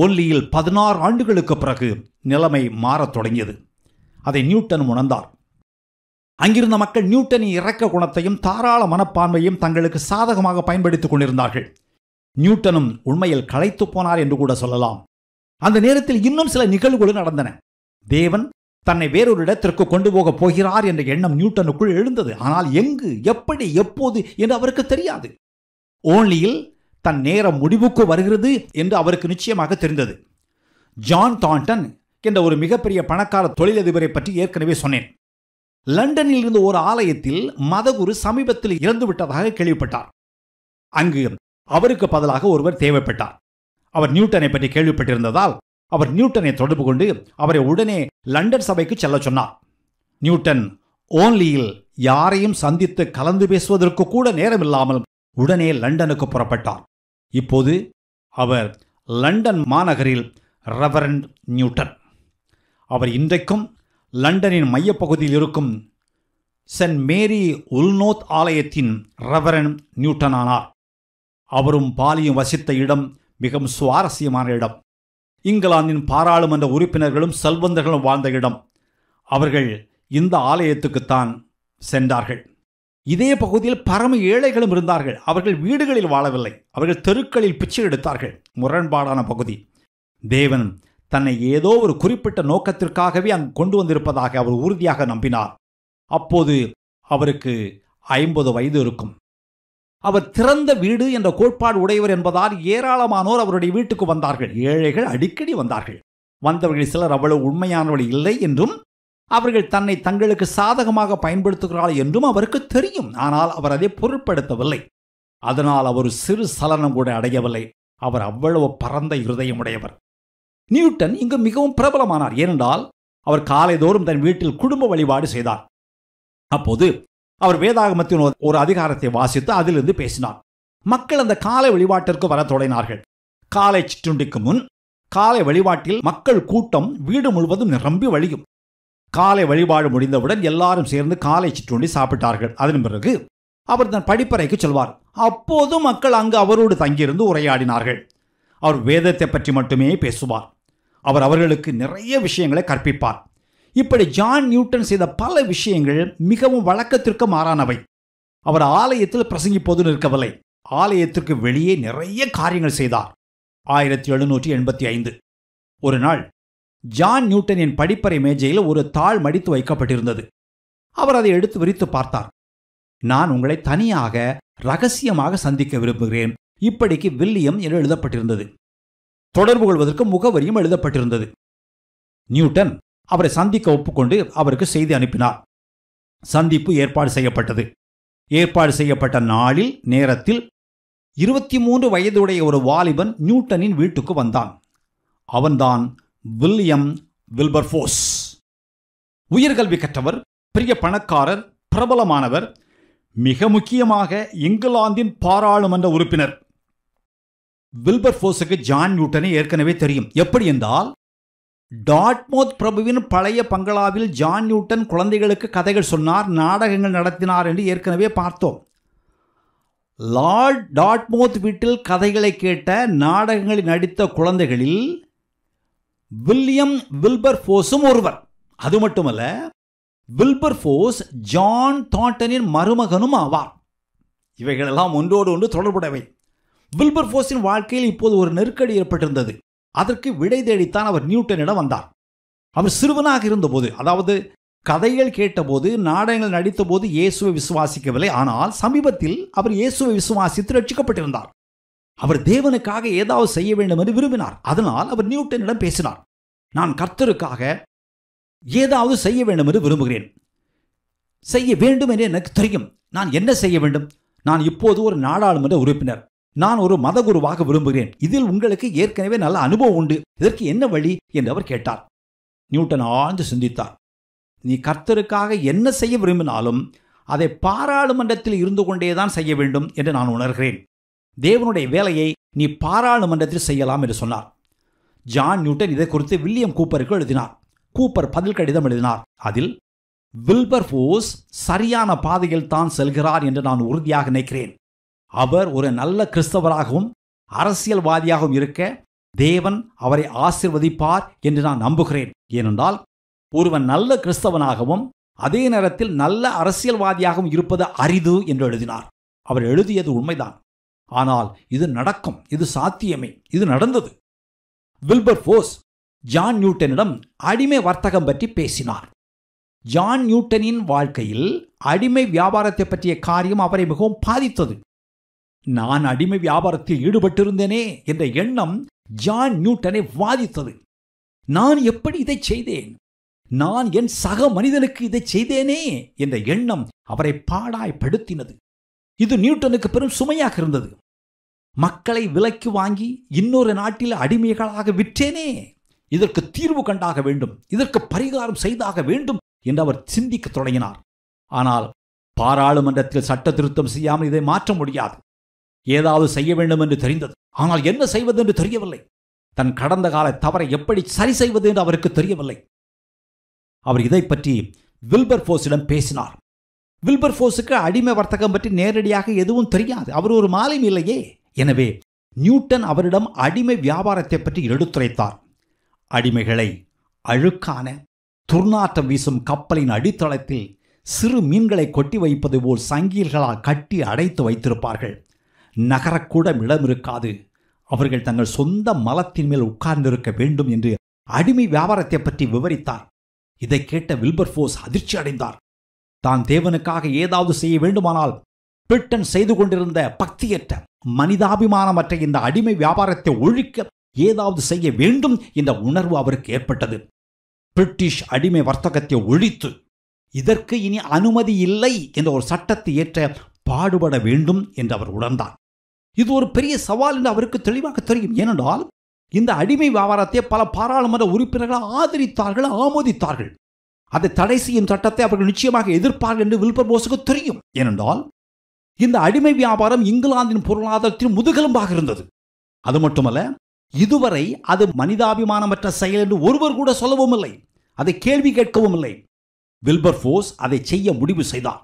ஒல்லியில் பதினாறு ஆண்டுகளுக்கு பிறகு நிலைமை மாறத் தொடங்கியது அதை நியூட்டன் உணர்ந்தார் அங்கிருந்த மக்கள் நியூட்டனின் இறக்க குணத்தையும் தாராள மனப்பான்மையும் தங்களுக்கு சாதகமாக பயன்படுத்திக் கொண்டிருந்தார்கள் நியூட்டனும் உண்மையில் களைத்து போனார் என்று கூட சொல்லலாம் அந்த நேரத்தில் இன்னும் சில நிகழ்வுகள் நடந்தன தேவன் தன்னை வேறொரு இடத்திற்கு கொண்டு போக போகிறார் என்ற எண்ணம் நியூட்டனுக்குள் எழுந்தது ஆனால் எங்கு எப்படி எப்போது என்று அவருக்கு தெரியாது ஓன்லியில் தன் நேரம் முடிவுக்கு வருகிறது என்று அவருக்கு நிச்சயமாக தெரிந்தது ஜான் தாண்டன் என்ற ஒரு மிகப்பெரிய பணக்கார தொழிலதிபரை பற்றி ஏற்கனவே சொன்னேன் லண்டனில் இருந்த ஒரு ஆலயத்தில் மதகுரு சமீபத்தில் இறந்து விட்டதாக கேள்விப்பட்டார் அங்கு அவருக்கு பதிலாக ஒருவர் தேவைப்பட்டார் அவர் நியூட்டனை பற்றி கேள்விப்பட்டிருந்ததால் அவர் நியூட்டனை தொடர்பு கொண்டு அவரை உடனே லண்டன் சபைக்கு செல்ல சொன்னார் நியூட்டன் ஓன்லியில் யாரையும் சந்தித்து கலந்து பேசுவதற்கு கூட நேரமில்லாமல் உடனே லண்டனுக்கு புறப்பட்டார் இப்போது அவர் லண்டன் மாநகரில் ரெவரண்ட் நியூட்டன் அவர் இன்றைக்கும் லண்டனின் மையப்பகுதியில் இருக்கும் சென்ட் மேரி உல்நோத் ஆலயத்தின் ரெவரன் நியூட்டன் ஆனார் அவரும் பாலியும் வசித்த இடம் மிகவும் சுவாரஸ்யமான இடம் இங்கிலாந்தின் பாராளுமன்ற உறுப்பினர்களும் செல்வந்தர்களும் வாழ்ந்த இடம் அவர்கள் இந்த ஆலயத்துக்குத்தான் சென்றார்கள் இதே பகுதியில் பரம ஏழைகளும் இருந்தார்கள் அவர்கள் வீடுகளில் வாழவில்லை அவர்கள் தெருக்களில் பிச்சை எடுத்தார்கள் முரண்பாடான பகுதி தேவன் தன்னை ஏதோ ஒரு குறிப்பிட்ட நோக்கத்திற்காகவே அங்கு கொண்டு வந்திருப்பதாக அவர் உறுதியாக நம்பினார் அப்போது அவருக்கு ஐம்பது வயது இருக்கும் அவர் திறந்த வீடு என்ற கோட்பாடு உடையவர் என்பதால் ஏராளமானோர் அவருடைய வீட்டுக்கு வந்தார்கள் ஏழைகள் அடிக்கடி வந்தார்கள் வந்தவர்கள் சிலர் அவ்வளவு உண்மையானவர்கள் இல்லை என்றும் அவர்கள் தன்னை தங்களுக்கு சாதகமாக பயன்படுத்துகிறார்கள் என்றும் அவருக்கு தெரியும் ஆனால் அவர் அதை பொருட்படுத்தவில்லை அதனால் அவர் சிறு சலனம் கூட அடையவில்லை அவர் அவ்வளவு பரந்த இருதயமுடையவர் நியூட்டன் இங்கு மிகவும் பிரபலமானார் ஏனென்றால் அவர் காலைதோறும் தன் வீட்டில் குடும்ப வழிபாடு செய்தார் அப்போது அவர் வேதாகமத்தின் ஒரு அதிகாரத்தை வாசித்து அதிலிருந்து பேசினார் மக்கள் அந்த காலை வழிபாட்டிற்கு வர தொடங்கினார்கள் காலை சிற்றுண்டிக்கு முன் காலை வழிபாட்டில் மக்கள் கூட்டம் வீடு முழுவதும் நிரம்பி வழியும் காலை வழிபாடு முடிந்தவுடன் எல்லாரும் சேர்ந்து காலை சிற்றுண்டி சாப்பிட்டார்கள் அதன் பிறகு அவர் தன் படிப்பறைக்கு செல்வார் அப்போதும் மக்கள் அங்கு அவரோடு தங்கியிருந்து உரையாடினார்கள் அவர் வேதத்தை பற்றி மட்டுமே பேசுவார் அவர் அவர்களுக்கு நிறைய விஷயங்களை கற்பிப்பார் இப்படி ஜான் நியூட்டன் செய்த பல விஷயங்கள் மிகவும் வழக்கத்திற்கு மாறானவை அவர் ஆலயத்தில் பிரசங்கிப்போதுன்னு நிற்கவில்லை ஆலயத்திற்கு வெளியே நிறைய காரியங்கள் செய்தார் ஆயிரத்தி எழுநூற்றி எண்பத்தி ஐந்து ஒரு நாள் ஜான் நியூட்டனின் படிப்பறை மேஜையில் ஒரு தாள் மடித்து வைக்கப்பட்டிருந்தது அவர் அதை எடுத்து விரித்து பார்த்தார் நான் உங்களை தனியாக ரகசியமாக சந்திக்க விரும்புகிறேன் இப்படிக்கு வில்லியம் என்று எழுதப்பட்டிருந்தது தொடர்பு கொள்வதற்கு முகவரியும் எழுதப்பட்டிருந்தது நியூட்டன் அவரை சந்திக்க ஒப்புக்கொண்டு அவருக்கு செய்தி அனுப்பினார் சந்திப்பு ஏற்பாடு செய்யப்பட்டது ஏற்பாடு செய்யப்பட்ட நாளில் நேரத்தில் இருபத்தி மூன்று வயதுடைய ஒரு வாலிபன் நியூட்டனின் வீட்டுக்கு வந்தான் அவன்தான் வில்லியம் வில்பர்ஃபோஸ் உயர்கல்வி கற்றவர் பெரிய பணக்காரர் பிரபலமானவர் மிக முக்கியமாக இங்கிலாந்தின் பாராளுமன்ற உறுப்பினர் வில்பர்ஃபோஸுக்கு ஜான் நியூட்டனை ஏற்கனவே தெரியும் எப்படி என்றால் டாட்மோத் பிரபுவின் பழைய பங்களாவில் ஜான் நியூட்டன் குழந்தைகளுக்கு கதைகள் சொன்னார் நாடகங்கள் நடத்தினார் என்று ஏற்கனவே பார்த்தோம் லார்ட் டாட்மோத் வீட்டில் கதைகளை கேட்ட நாடகங்களில் நடித்த குழந்தைகளில் வில்லியம் வில்பர் ஃபோஸும் ஒருவர் அது மட்டுமல்ல வில்பர் ஃபோஸ் ஜான் தாட்டனின் மருமகனும் ஆவார் இவைகளெல்லாம் ஒன்றோடு ஒன்று தொடர்புடையவை வில்பர் ஃபோஸின் வாழ்க்கையில் இப்போது ஒரு நெருக்கடி ஏற்பட்டிருந்தது அதற்கு விடை தேடித்தான் அவர் நியூட்டனிடம் வந்தார் அவர் சிறுவனாக இருந்தபோது அதாவது கதைகள் கேட்டபோது நாடகங்கள் நடித்தபோது இயேசுவை விசுவாசிக்கவில்லை ஆனால் சமீபத்தில் அவர் இயேசுவை விசுவாசித்து ரட்சிக்கப்பட்டிருந்தார் அவர் தேவனுக்காக ஏதாவது செய்ய வேண்டும் என்று விரும்பினார் அதனால் அவர் நியூட்டனிடம் பேசினார் நான் கர்த்தருக்காக ஏதாவது செய்ய வேண்டும் என்று விரும்புகிறேன் செய்ய வேண்டும் என்று எனக்கு தெரியும் நான் என்ன செய்ய வேண்டும் நான் இப்போது ஒரு நாடாளுமன்ற உறுப்பினர் நான் ஒரு மதகுருவாக விரும்புகிறேன் இதில் உங்களுக்கு ஏற்கனவே நல்ல அனுபவம் உண்டு இதற்கு என்ன வழி என்று அவர் கேட்டார் நியூட்டன் ஆழ்ந்து சிந்தித்தார் நீ கர்த்தருக்காக என்ன செய்ய விரும்பினாலும் அதை பாராளுமன்றத்தில் இருந்து கொண்டேதான் செய்ய வேண்டும் என்று நான் உணர்கிறேன் தேவனுடைய வேலையை நீ பாராளுமன்றத்தில் செய்யலாம் என்று சொன்னார் ஜான் நியூட்டன் இதை குறித்து வில்லியம் கூப்பருக்கு எழுதினார் கூப்பர் பதில் கடிதம் எழுதினார் அதில் வில்பர் ஃபோர்ஸ் சரியான பாதையில் தான் செல்கிறார் என்று நான் உறுதியாக நினைக்கிறேன் அவர் ஒரு நல்ல கிறிஸ்தவராகவும் அரசியல்வாதியாகவும் இருக்க தேவன் அவரை ஆசிர்வதிப்பார் என்று நான் நம்புகிறேன் ஏனென்றால் ஒருவன் நல்ல கிறிஸ்தவனாகவும் அதே நேரத்தில் நல்ல அரசியல்வாதியாகவும் இருப்பது அரிது என்று எழுதினார் அவர் எழுதியது உண்மைதான் ஆனால் இது நடக்கும் இது சாத்தியமே இது நடந்தது வில்பர் ஃபோர்ஸ் ஜான் நியூட்டனிடம் அடிமை வர்த்தகம் பற்றி பேசினார் ஜான் நியூட்டனின் வாழ்க்கையில் அடிமை வியாபாரத்தை பற்றிய காரியம் அவரை மிகவும் பாதித்தது நான் அடிமை வியாபாரத்தில் ஈடுபட்டிருந்தேனே என்ற எண்ணம் ஜான் நியூட்டனை வாதித்தது நான் எப்படி இதை செய்தேன் நான் என் சக மனிதனுக்கு இதை செய்தேனே என்ற எண்ணம் அவரை பாடாய்படுத்தினது இது நியூட்டனுக்கு பெரும் சுமையாக இருந்தது மக்களை விலைக்கு வாங்கி இன்னொரு நாட்டில் அடிமைகளாக விற்றேனே இதற்கு தீர்வு கண்டாக வேண்டும் இதற்கு பரிகாரம் செய்தாக வேண்டும் என்று அவர் சிந்திக்க தொடங்கினார் ஆனால் பாராளுமன்றத்தில் சட்ட திருத்தம் செய்யாமல் இதை மாற்ற முடியாது ஏதாவது செய்ய வேண்டும் என்று தெரிந்தது ஆனால் என்ன செய்வது என்று தெரியவில்லை தன் கடந்த கால தவறை எப்படி சரி செய்வது என்று அவருக்கு தெரியவில்லை அவர் இதை பற்றி வில்பர் ஃபோஸிடம் பேசினார் வில்பர் ஃபோஸுக்கு அடிமை வர்த்தகம் பற்றி நேரடியாக எதுவும் தெரியாது அவர் ஒரு மாலிம் இல்லையே எனவே நியூட்டன் அவரிடம் அடிமை வியாபாரத்தை பற்றி எடுத்துரைத்தார் அடிமைகளை அழுக்கான துர்நாற்றம் வீசும் கப்பலின் அடித்தளத்தில் சிறு மீன்களை கொட்டி வைப்பது போல் சங்கில்களால் கட்டி அடைத்து வைத்திருப்பார்கள் நகரக்கூட இடம் இருக்காது அவர்கள் தங்கள் சொந்த மலத்தின் மேல் உட்கார்ந்திருக்க வேண்டும் என்று அடிமை வியாபாரத்தை பற்றி விவரித்தார் இதை கேட்ட வில்பர் ஃபோர்ஸ் அதிர்ச்சி அடைந்தார் தான் தேவனுக்காக ஏதாவது செய்ய வேண்டுமானால் பிரிட்டன் செய்து கொண்டிருந்த பக்தியற்ற மனிதாபிமானமற்ற இந்த அடிமை வியாபாரத்தை ஒழிக்க ஏதாவது செய்ய வேண்டும் என்ற உணர்வு அவருக்கு ஏற்பட்டது பிரிட்டிஷ் அடிமை வர்த்தகத்தை ஒழித்து இதற்கு இனி அனுமதி இல்லை என்ற ஒரு சட்டத்தை ஏற்ற பாடுபட வேண்டும் என்று அவர் உணர்ந்தார் இது ஒரு பெரிய சவால் என்று அவருக்கு தெளிவாக தெரியும் ஏனென்றால் இந்த அடிமை வியாபாரத்தை பல பாராளுமன்ற உறுப்பினர்கள் ஆதரித்தார்கள் ஆமோதித்தார்கள் அதை தடை செய்யும் சட்டத்தை அவர்கள் நிச்சயமாக எதிர்ப்பார்கள் என்று வில்பர் போஸுக்கு தெரியும் ஏனென்றால் இந்த அடிமை வியாபாரம் இங்கிலாந்தின் பொருளாதாரத்தின் முதுகெலும்பாக இருந்தது அது மட்டுமல்ல இதுவரை அது மனிதாபிமானமற்ற செயல் என்று ஒருவர் கூட சொல்லவும் இல்லை அதை கேள்வி கேட்கவும் இல்லை வில்பர் போஸ் அதை செய்ய முடிவு செய்தார்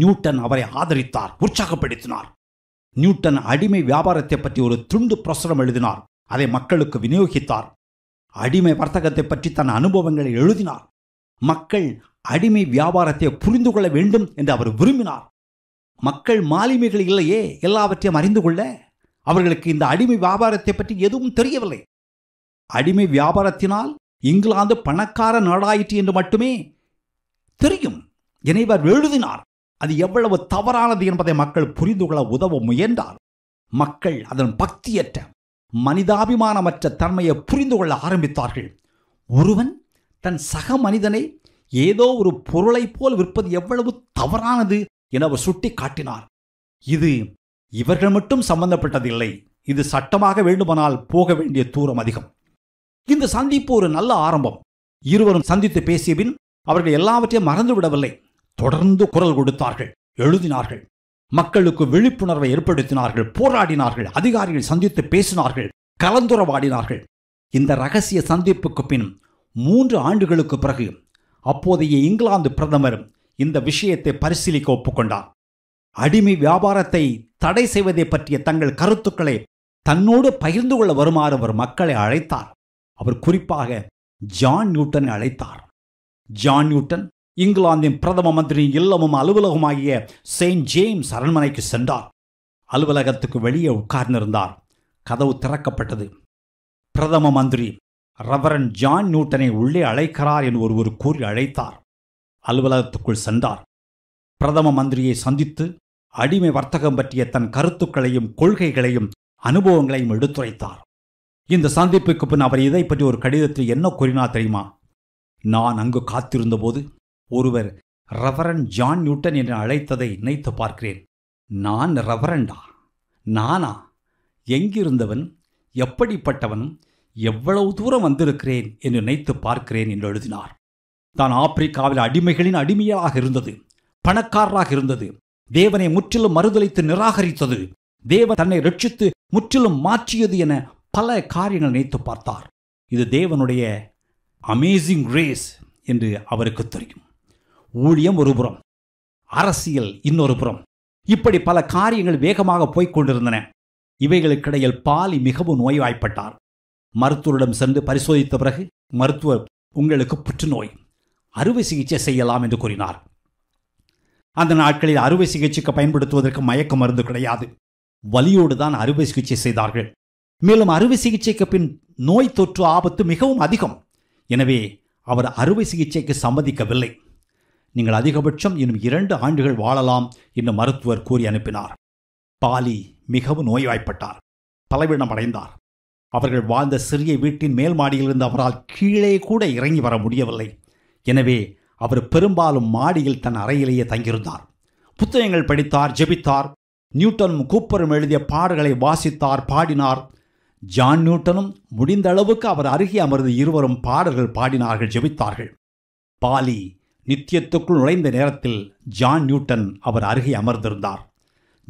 நியூட்டன் அவரை ஆதரித்தார் உற்சாகப்படுத்தினார் நியூட்டன் அடிமை வியாபாரத்தை பற்றி ஒரு துண்டு பிரசுரம் எழுதினார் அதை மக்களுக்கு விநியோகித்தார் அடிமை வர்த்தகத்தை பற்றி தன் அனுபவங்களை எழுதினார் மக்கள் அடிமை வியாபாரத்தை புரிந்து கொள்ள வேண்டும் என்று அவர் விரும்பினார் மக்கள் மாலுமிகள் இல்லையே எல்லாவற்றையும் அறிந்து கொள்ள அவர்களுக்கு இந்த அடிமை வியாபாரத்தை பற்றி எதுவும் தெரியவில்லை அடிமை வியாபாரத்தினால் இங்கிலாந்து பணக்கார நாடாயிற்று என்று மட்டுமே தெரியும் எனவே எழுதினார் அது எவ்வளவு தவறானது என்பதை மக்கள் புரிந்து கொள்ள உதவ முயன்றால் மக்கள் அதன் பக்தியற்ற மனிதாபிமானமற்ற தன்மையை புரிந்து கொள்ள ஆரம்பித்தார்கள் ஒருவன் தன் சக மனிதனை ஏதோ ஒரு பொருளைப் போல் விற்பது எவ்வளவு தவறானது என அவர் சுட்டி காட்டினார் இது இவர்கள் மட்டும் சம்பந்தப்பட்டதில்லை இது சட்டமாக வேண்டுமானால் போக வேண்டிய தூரம் அதிகம் இந்த சந்திப்பு ஒரு நல்ல ஆரம்பம் இருவரும் சந்தித்து பேசிய பின் அவர்கள் எல்லாவற்றையும் மறந்துவிடவில்லை தொடர்ந்து குரல் கொடுத்தார்கள் எழுதினார்கள் மக்களுக்கு விழிப்புணர்வை ஏற்படுத்தினார்கள் போராடினார்கள் அதிகாரிகள் சந்தித்து பேசினார்கள் கலந்துரவாடினார்கள் இந்த ரகசிய சந்திப்புக்கு பின் மூன்று ஆண்டுகளுக்கு பிறகு அப்போதைய இங்கிலாந்து பிரதமர் இந்த விஷயத்தை பரிசீலிக்க ஒப்புக்கொண்டார் அடிமை வியாபாரத்தை தடை செய்வதை பற்றிய தங்கள் கருத்துக்களை தன்னோடு பகிர்ந்து கொள்ள வருமாறு அவர் மக்களை அழைத்தார் அவர் குறிப்பாக ஜான் நியூட்டனை அழைத்தார் ஜான் நியூட்டன் இங்கிலாந்தின் பிரதம மந்திரி இல்லமும் அலுவலகமாகிய செயின்ட் ஜேம்ஸ் அரண்மனைக்கு சென்றார் அலுவலகத்துக்கு வெளியே உட்கார்ந்திருந்தார் கதவு திறக்கப்பட்டது பிரதம மந்திரி ரவரன் ஜான் நியூட்டனை உள்ளே அழைக்கிறார் என்று ஒருவர் கூறி அழைத்தார் அலுவலகத்துக்குள் சென்றார் பிரதம மந்திரியை சந்தித்து அடிமை வர்த்தகம் பற்றிய தன் கருத்துக்களையும் கொள்கைகளையும் அனுபவங்களையும் எடுத்துரைத்தார் இந்த சந்திப்புக்கு பின் அவர் இதை பற்றி ஒரு கடிதத்தில் என்ன கூறினார் தெரியுமா நான் அங்கு காத்திருந்தபோது ஒருவர் ரெவரண்ட் ஜான் நியூட்டன் என்று அழைத்ததை நினைத்து பார்க்கிறேன் நான் ரெவரண்டா நானா எங்கிருந்தவன் எப்படிப்பட்டவன் எவ்வளவு தூரம் வந்திருக்கிறேன் என்று நினைத்து பார்க்கிறேன் என்று எழுதினார் தான் ஆப்பிரிக்காவில் அடிமைகளின் அடிமையாக இருந்தது பணக்காரராக இருந்தது தேவனை முற்றிலும் மறுதளித்து நிராகரித்தது தேவன் தன்னை ரட்சித்து முற்றிலும் மாற்றியது என பல காரியங்கள் நினைத்து பார்த்தார் இது தேவனுடைய அமேசிங் ரேஸ் என்று அவருக்கு தெரியும் ஊழியம் ஒரு புறம் அரசியல் இன்னொரு புறம் இப்படி பல காரியங்கள் வேகமாக போய்க் கொண்டிருந்தன இவைகளுக்கிடையில் பாலி மிகவும் நோய்வாய்ப்பட்டார் மருத்துவரிடம் சென்று பரிசோதித்த பிறகு மருத்துவர் உங்களுக்கு புற்றுநோய் அறுவை சிகிச்சை செய்யலாம் என்று கூறினார் அந்த நாட்களில் அறுவை சிகிச்சைக்கு பயன்படுத்துவதற்கு மயக்க மருந்து கிடையாது வலியோடு தான் அறுவை சிகிச்சை செய்தார்கள் மேலும் அறுவை சிகிச்சைக்கு பின் நோய் தொற்று ஆபத்து மிகவும் அதிகம் எனவே அவர் அறுவை சிகிச்சைக்கு சம்மதிக்கவில்லை நீங்கள் அதிகபட்சம் இன்னும் இரண்டு ஆண்டுகள் வாழலாம் என்று மருத்துவர் கூறி அனுப்பினார் பாலி மிகவும் நோய்வாய்ப்பட்டார் பலவீனம் அடைந்தார் அவர்கள் வாழ்ந்த சிறிய வீட்டின் மேல் மாடியிலிருந்து அவரால் கீழே கூட இறங்கி வர முடியவில்லை எனவே அவர் பெரும்பாலும் மாடியில் தன் அறையிலேயே தங்கியிருந்தார் புத்தகங்கள் படித்தார் ஜெபித்தார் நியூட்டனும் கூப்பரும் எழுதிய பாடல்களை வாசித்தார் பாடினார் ஜான் நியூட்டனும் முடிந்த அளவுக்கு அவர் அருகே அமர்ந்து இருவரும் பாடல்கள் பாடினார்கள் ஜெபித்தார்கள் பாலி நித்தியத்துக்குள் நுழைந்த நேரத்தில் ஜான் நியூட்டன் அவர் அருகே அமர்ந்திருந்தார்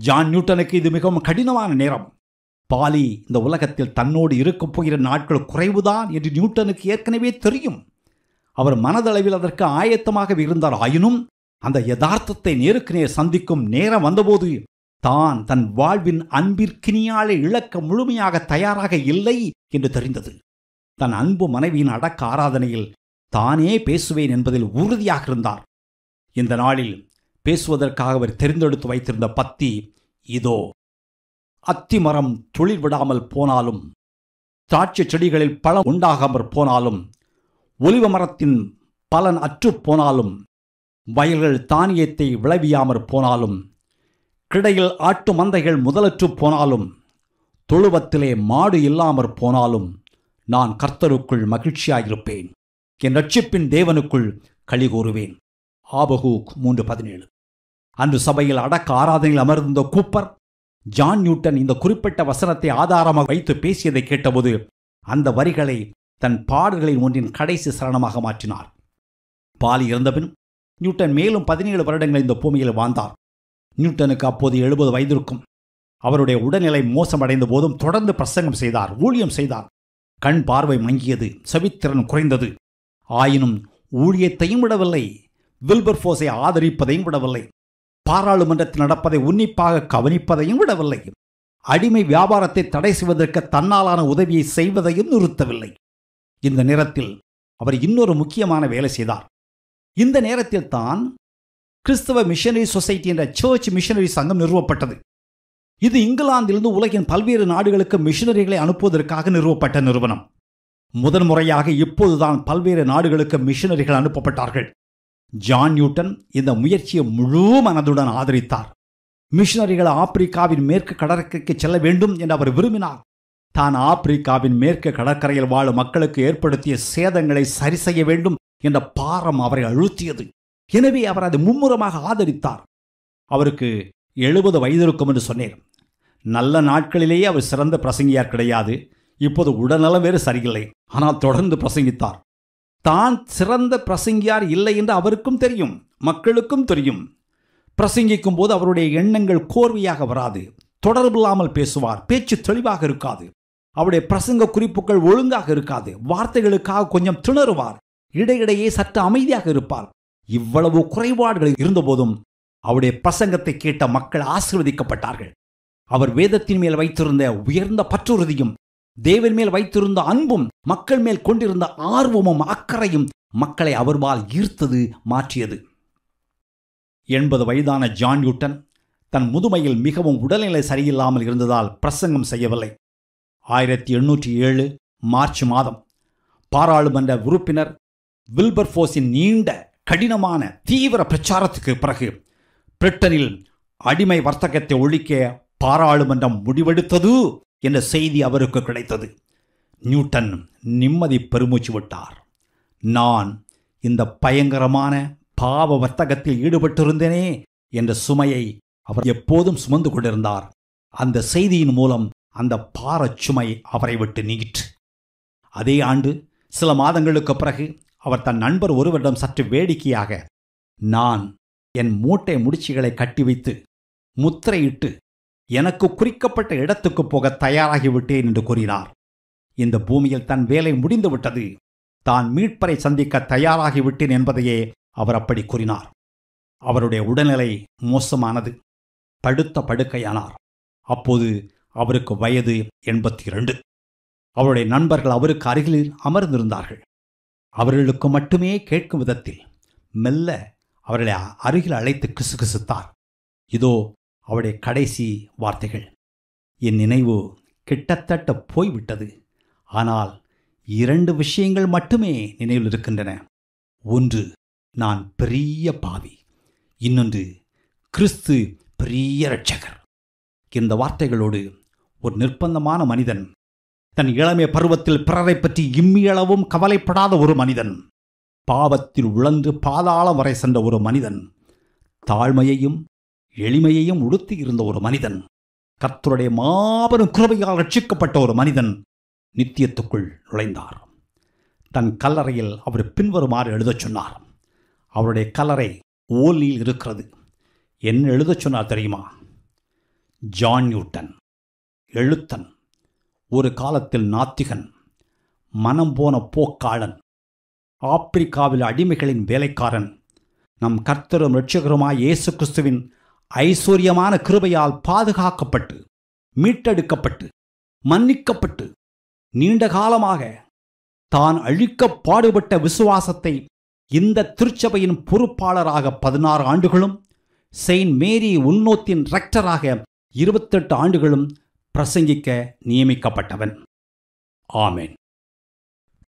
ஜான் நியூட்டனுக்கு இது மிகவும் கடினமான நேரம் பாலி இந்த உலகத்தில் தன்னோடு இருக்கப் போகிற நாட்கள் குறைவுதான் என்று நியூட்டனுக்கு ஏற்கனவே தெரியும் அவர் மனதளவில் அதற்கு ஆயத்தமாக இருந்தார் ஆயினும் அந்த யதார்த்தத்தை நேருக்கு நேர் சந்திக்கும் நேரம் வந்தபோது தான் தன் வாழ்வின் அன்பிற்கினியாலே இழக்க முழுமையாக தயாராக இல்லை என்று தெரிந்தது தன் அன்பு மனைவியின் அடக்க ஆராதனையில் தானே பேசுவேன் என்பதில் உறுதியாக இருந்தார் இந்த நாளில் பேசுவதற்காக அவர் தெரிந்தெடுத்து வைத்திருந்த பத்தி இதோ அத்திமரம் துளிர் விடாமல் போனாலும் திராட்சை செடிகளில் பழம் உண்டாகாமற் போனாலும் ஒலிவ மரத்தின் பலன் அற்று போனாலும் வயல்கள் தானியத்தை விளவியாமற் போனாலும் கிடையில் ஆட்டு மந்தைகள் முதலற்று போனாலும் தொழுவத்திலே மாடு இல்லாமற் போனாலும் நான் கர்த்தருக்குள் மகிழ்ச்சியாயிருப்பேன் என் ரட்சிப்பின் தேவனுக்குள் களி கூறுவேன் ஆபகூக் மூன்று பதினேழு அன்று சபையில் அடக்க ஆராதனையில் அமர்ந்த கூப்பர் ஜான் நியூட்டன் இந்த குறிப்பிட்ட வசனத்தை ஆதாரமாக வைத்து பேசியதை கேட்டபோது அந்த வரிகளை தன் பாடல்களில் ஒன்றின் கடைசி சரணமாக மாற்றினார் பாலி இறந்தபின் நியூட்டன் மேலும் பதினேழு வருடங்கள் இந்த பூமியில் வாழ்ந்தார் நியூட்டனுக்கு அப்போது எழுபது வயதிருக்கும் அவருடைய உடல்நிலை மோசமடைந்த போதும் தொடர்ந்து பிரசங்கம் செய்தார் ஊழியம் செய்தார் கண் பார்வை மங்கியது சவித்திறன் குறைந்தது ஆயினும் ஊழியத்தையும் விடவில்லை வில்பர் ஆதரிப்பதையும் விடவில்லை பாராளுமன்றத்தில் நடப்பதை உன்னிப்பாக கவனிப்பதையும் விடவில்லை அடிமை வியாபாரத்தை தடை செய்வதற்கு தன்னாலான உதவியை செய்வதையும் நிறுத்தவில்லை இந்த நேரத்தில் அவர் இன்னொரு முக்கியமான வேலை செய்தார் இந்த நேரத்தில் தான் கிறிஸ்தவ மிஷனரி சொசைட்டி என்ற சர்ச் மிஷனரி சங்கம் நிறுவப்பட்டது இது இங்கிலாந்திலிருந்து உலகின் பல்வேறு நாடுகளுக்கு மிஷினரிகளை அனுப்புவதற்காக நிறுவப்பட்ட நிறுவனம் முதன்முறையாக இப்போதுதான் பல்வேறு நாடுகளுக்கு மிஷனரிகள் அனுப்பப்பட்டார்கள் ஜான் நியூட்டன் இந்த முயற்சியை முழு மனதுடன் ஆதரித்தார் மிஷனரிகள் ஆப்பிரிக்காவின் மேற்கு கடற்கரைக்கு செல்ல வேண்டும் என்று அவர் விரும்பினார் தான் ஆப்பிரிக்காவின் மேற்கு கடற்கரையில் வாழும் மக்களுக்கு ஏற்படுத்திய சேதங்களை சரி செய்ய வேண்டும் என்ற பாரம் அவரை அழுத்தியது எனவே அவர் அதை மும்முரமாக ஆதரித்தார் அவருக்கு எழுபது வயது இருக்கும் என்று சொன்னேன் நல்ல நாட்களிலேயே அவர் சிறந்த பிரசங்கியார் கிடையாது இப்போது உடல்நலம் வேறு சரியில்லை ஆனால் தொடர்ந்து பிரசங்கித்தார் தான் சிறந்த பிரசங்கியார் இல்லை என்று அவருக்கும் தெரியும் மக்களுக்கும் தெரியும் பிரசங்கிக்கும் போது அவருடைய எண்ணங்கள் கோர்வையாக வராது தொடர்பில்லாமல் பேசுவார் பேச்சு தெளிவாக இருக்காது அவருடைய பிரசங்க குறிப்புகள் ஒழுங்காக இருக்காது வார்த்தைகளுக்காக கொஞ்சம் திணறுவார் இடையிடையே சற்று அமைதியாக இருப்பார் இவ்வளவு குறைபாடுகள் இருந்தபோதும் அவருடைய பிரசங்கத்தை கேட்ட மக்கள் ஆசீர்வதிக்கப்பட்டார்கள் அவர் வேதத்தின் மேல் வைத்திருந்த உயர்ந்த பற்றுறுதியும் தேவன் மேல் வைத்திருந்த அன்பும் மக்கள் மேல் கொண்டிருந்த ஆர்வமும் அக்கறையும் மக்களை அவர்வால் ஈர்த்தது மாற்றியது எண்பது வயதான ஜான் யூட்டன் தன் முதுமையில் மிகவும் உடல்நிலை சரியில்லாமல் இருந்ததால் பிரசங்கம் செய்யவில்லை ஆயிரத்தி எண்ணூற்றி ஏழு மார்ச் மாதம் பாராளுமன்ற உறுப்பினர் வில்பர் நீண்ட கடினமான தீவிர பிரச்சாரத்துக்கு பிறகு பிரிட்டனில் அடிமை வர்த்தகத்தை ஒழிக்க பாராளுமன்றம் முடிவெடுத்தது என்ற செய்தி அவருக்கு கிடைத்தது நியூட்டன் நிம்மதி பெருமூச்சு விட்டார் நான் இந்த பயங்கரமான பாவ வர்த்தகத்தில் ஈடுபட்டிருந்தேனே என்ற சுமையை அவர் எப்போதும் சுமந்து கொண்டிருந்தார் அந்த செய்தியின் மூலம் அந்த பாரச் சுமை அவரை விட்டு நீங்கிற்று அதே ஆண்டு சில மாதங்களுக்கு பிறகு அவர் தன் நண்பர் ஒருவரிடம் சற்று வேடிக்கையாக நான் என் மூட்டை முடிச்சுகளை கட்டி வைத்து முத்திரையிட்டு எனக்கு குறிக்கப்பட்ட இடத்துக்கு போக தயாராகிவிட்டேன் என்று கூறினார் இந்த பூமியில் தன் வேலை முடிந்துவிட்டது தான் மீட்பரை சந்திக்க தயாராகிவிட்டேன் என்பதையே அவர் அப்படி கூறினார் அவருடைய உடல்நிலை மோசமானது படுத்த படுக்கையானார் அப்போது அவருக்கு வயது எண்பத்தி இரண்டு அவருடைய நண்பர்கள் அவருக்கு அருகில் அமர்ந்திருந்தார்கள் அவர்களுக்கு மட்டுமே கேட்கும் விதத்தில் மெல்ல அவர்களை அருகில் அழைத்து கிசுகிசுத்தார் இதோ அவளுடைய கடைசி வார்த்தைகள் என் நினைவு கிட்டத்தட்ட போய்விட்டது ஆனால் இரண்டு விஷயங்கள் மட்டுமே நினைவில் இருக்கின்றன ஒன்று நான் பெரிய பாவி இன்னொன்று கிறிஸ்து பெரிய ரட்சகர் இந்த வார்த்தைகளோடு ஒரு நிர்பந்தமான மனிதன் தன் இளமை பருவத்தில் பிறரை பற்றி இம்மியளவும் கவலைப்படாத ஒரு மனிதன் பாவத்தில் உழன்று பாதாளம் வரை சென்ற ஒரு மனிதன் தாழ்மையையும் எளிமையையும் உடுத்தி இருந்த ஒரு மனிதன் கர்த்தருடைய மாபெரும் குறவையால் ரட்சிக்கப்பட்ட ஒரு மனிதன் நித்தியத்துக்குள் நுழைந்தார் தன் கல்லறையில் அவர் பின்வருமாறு எழுதச் சொன்னார் அவருடைய கல்லறை ஓலியில் இருக்கிறது என்ன எழுதச் சொன்னார் தெரியுமா ஜான் நியூட்டன் எழுத்தன் ஒரு காலத்தில் நாத்திகன் மனம் போன போக்காளன் ஆப்பிரிக்காவில் அடிமைகளின் வேலைக்காரன் நம் கர்த்தரும் ரட்சகருமாய் இயேசு கிறிஸ்துவின் ஐஸ்வர்யமான கிருபையால் பாதுகாக்கப்பட்டு மீட்டெடுக்கப்பட்டு மன்னிக்கப்பட்டு நீண்ட காலமாக தான் அழிக்க பாடுபட்ட விசுவாசத்தை இந்த திருச்சபையின் பொறுப்பாளராக பதினாறு ஆண்டுகளும் செயின்ட் மேரி உன்னோத்தின் ரெக்டராக இருபத்தெட்டு ஆண்டுகளும் பிரசங்கிக்க நியமிக்கப்பட்டவன் ஆமேன்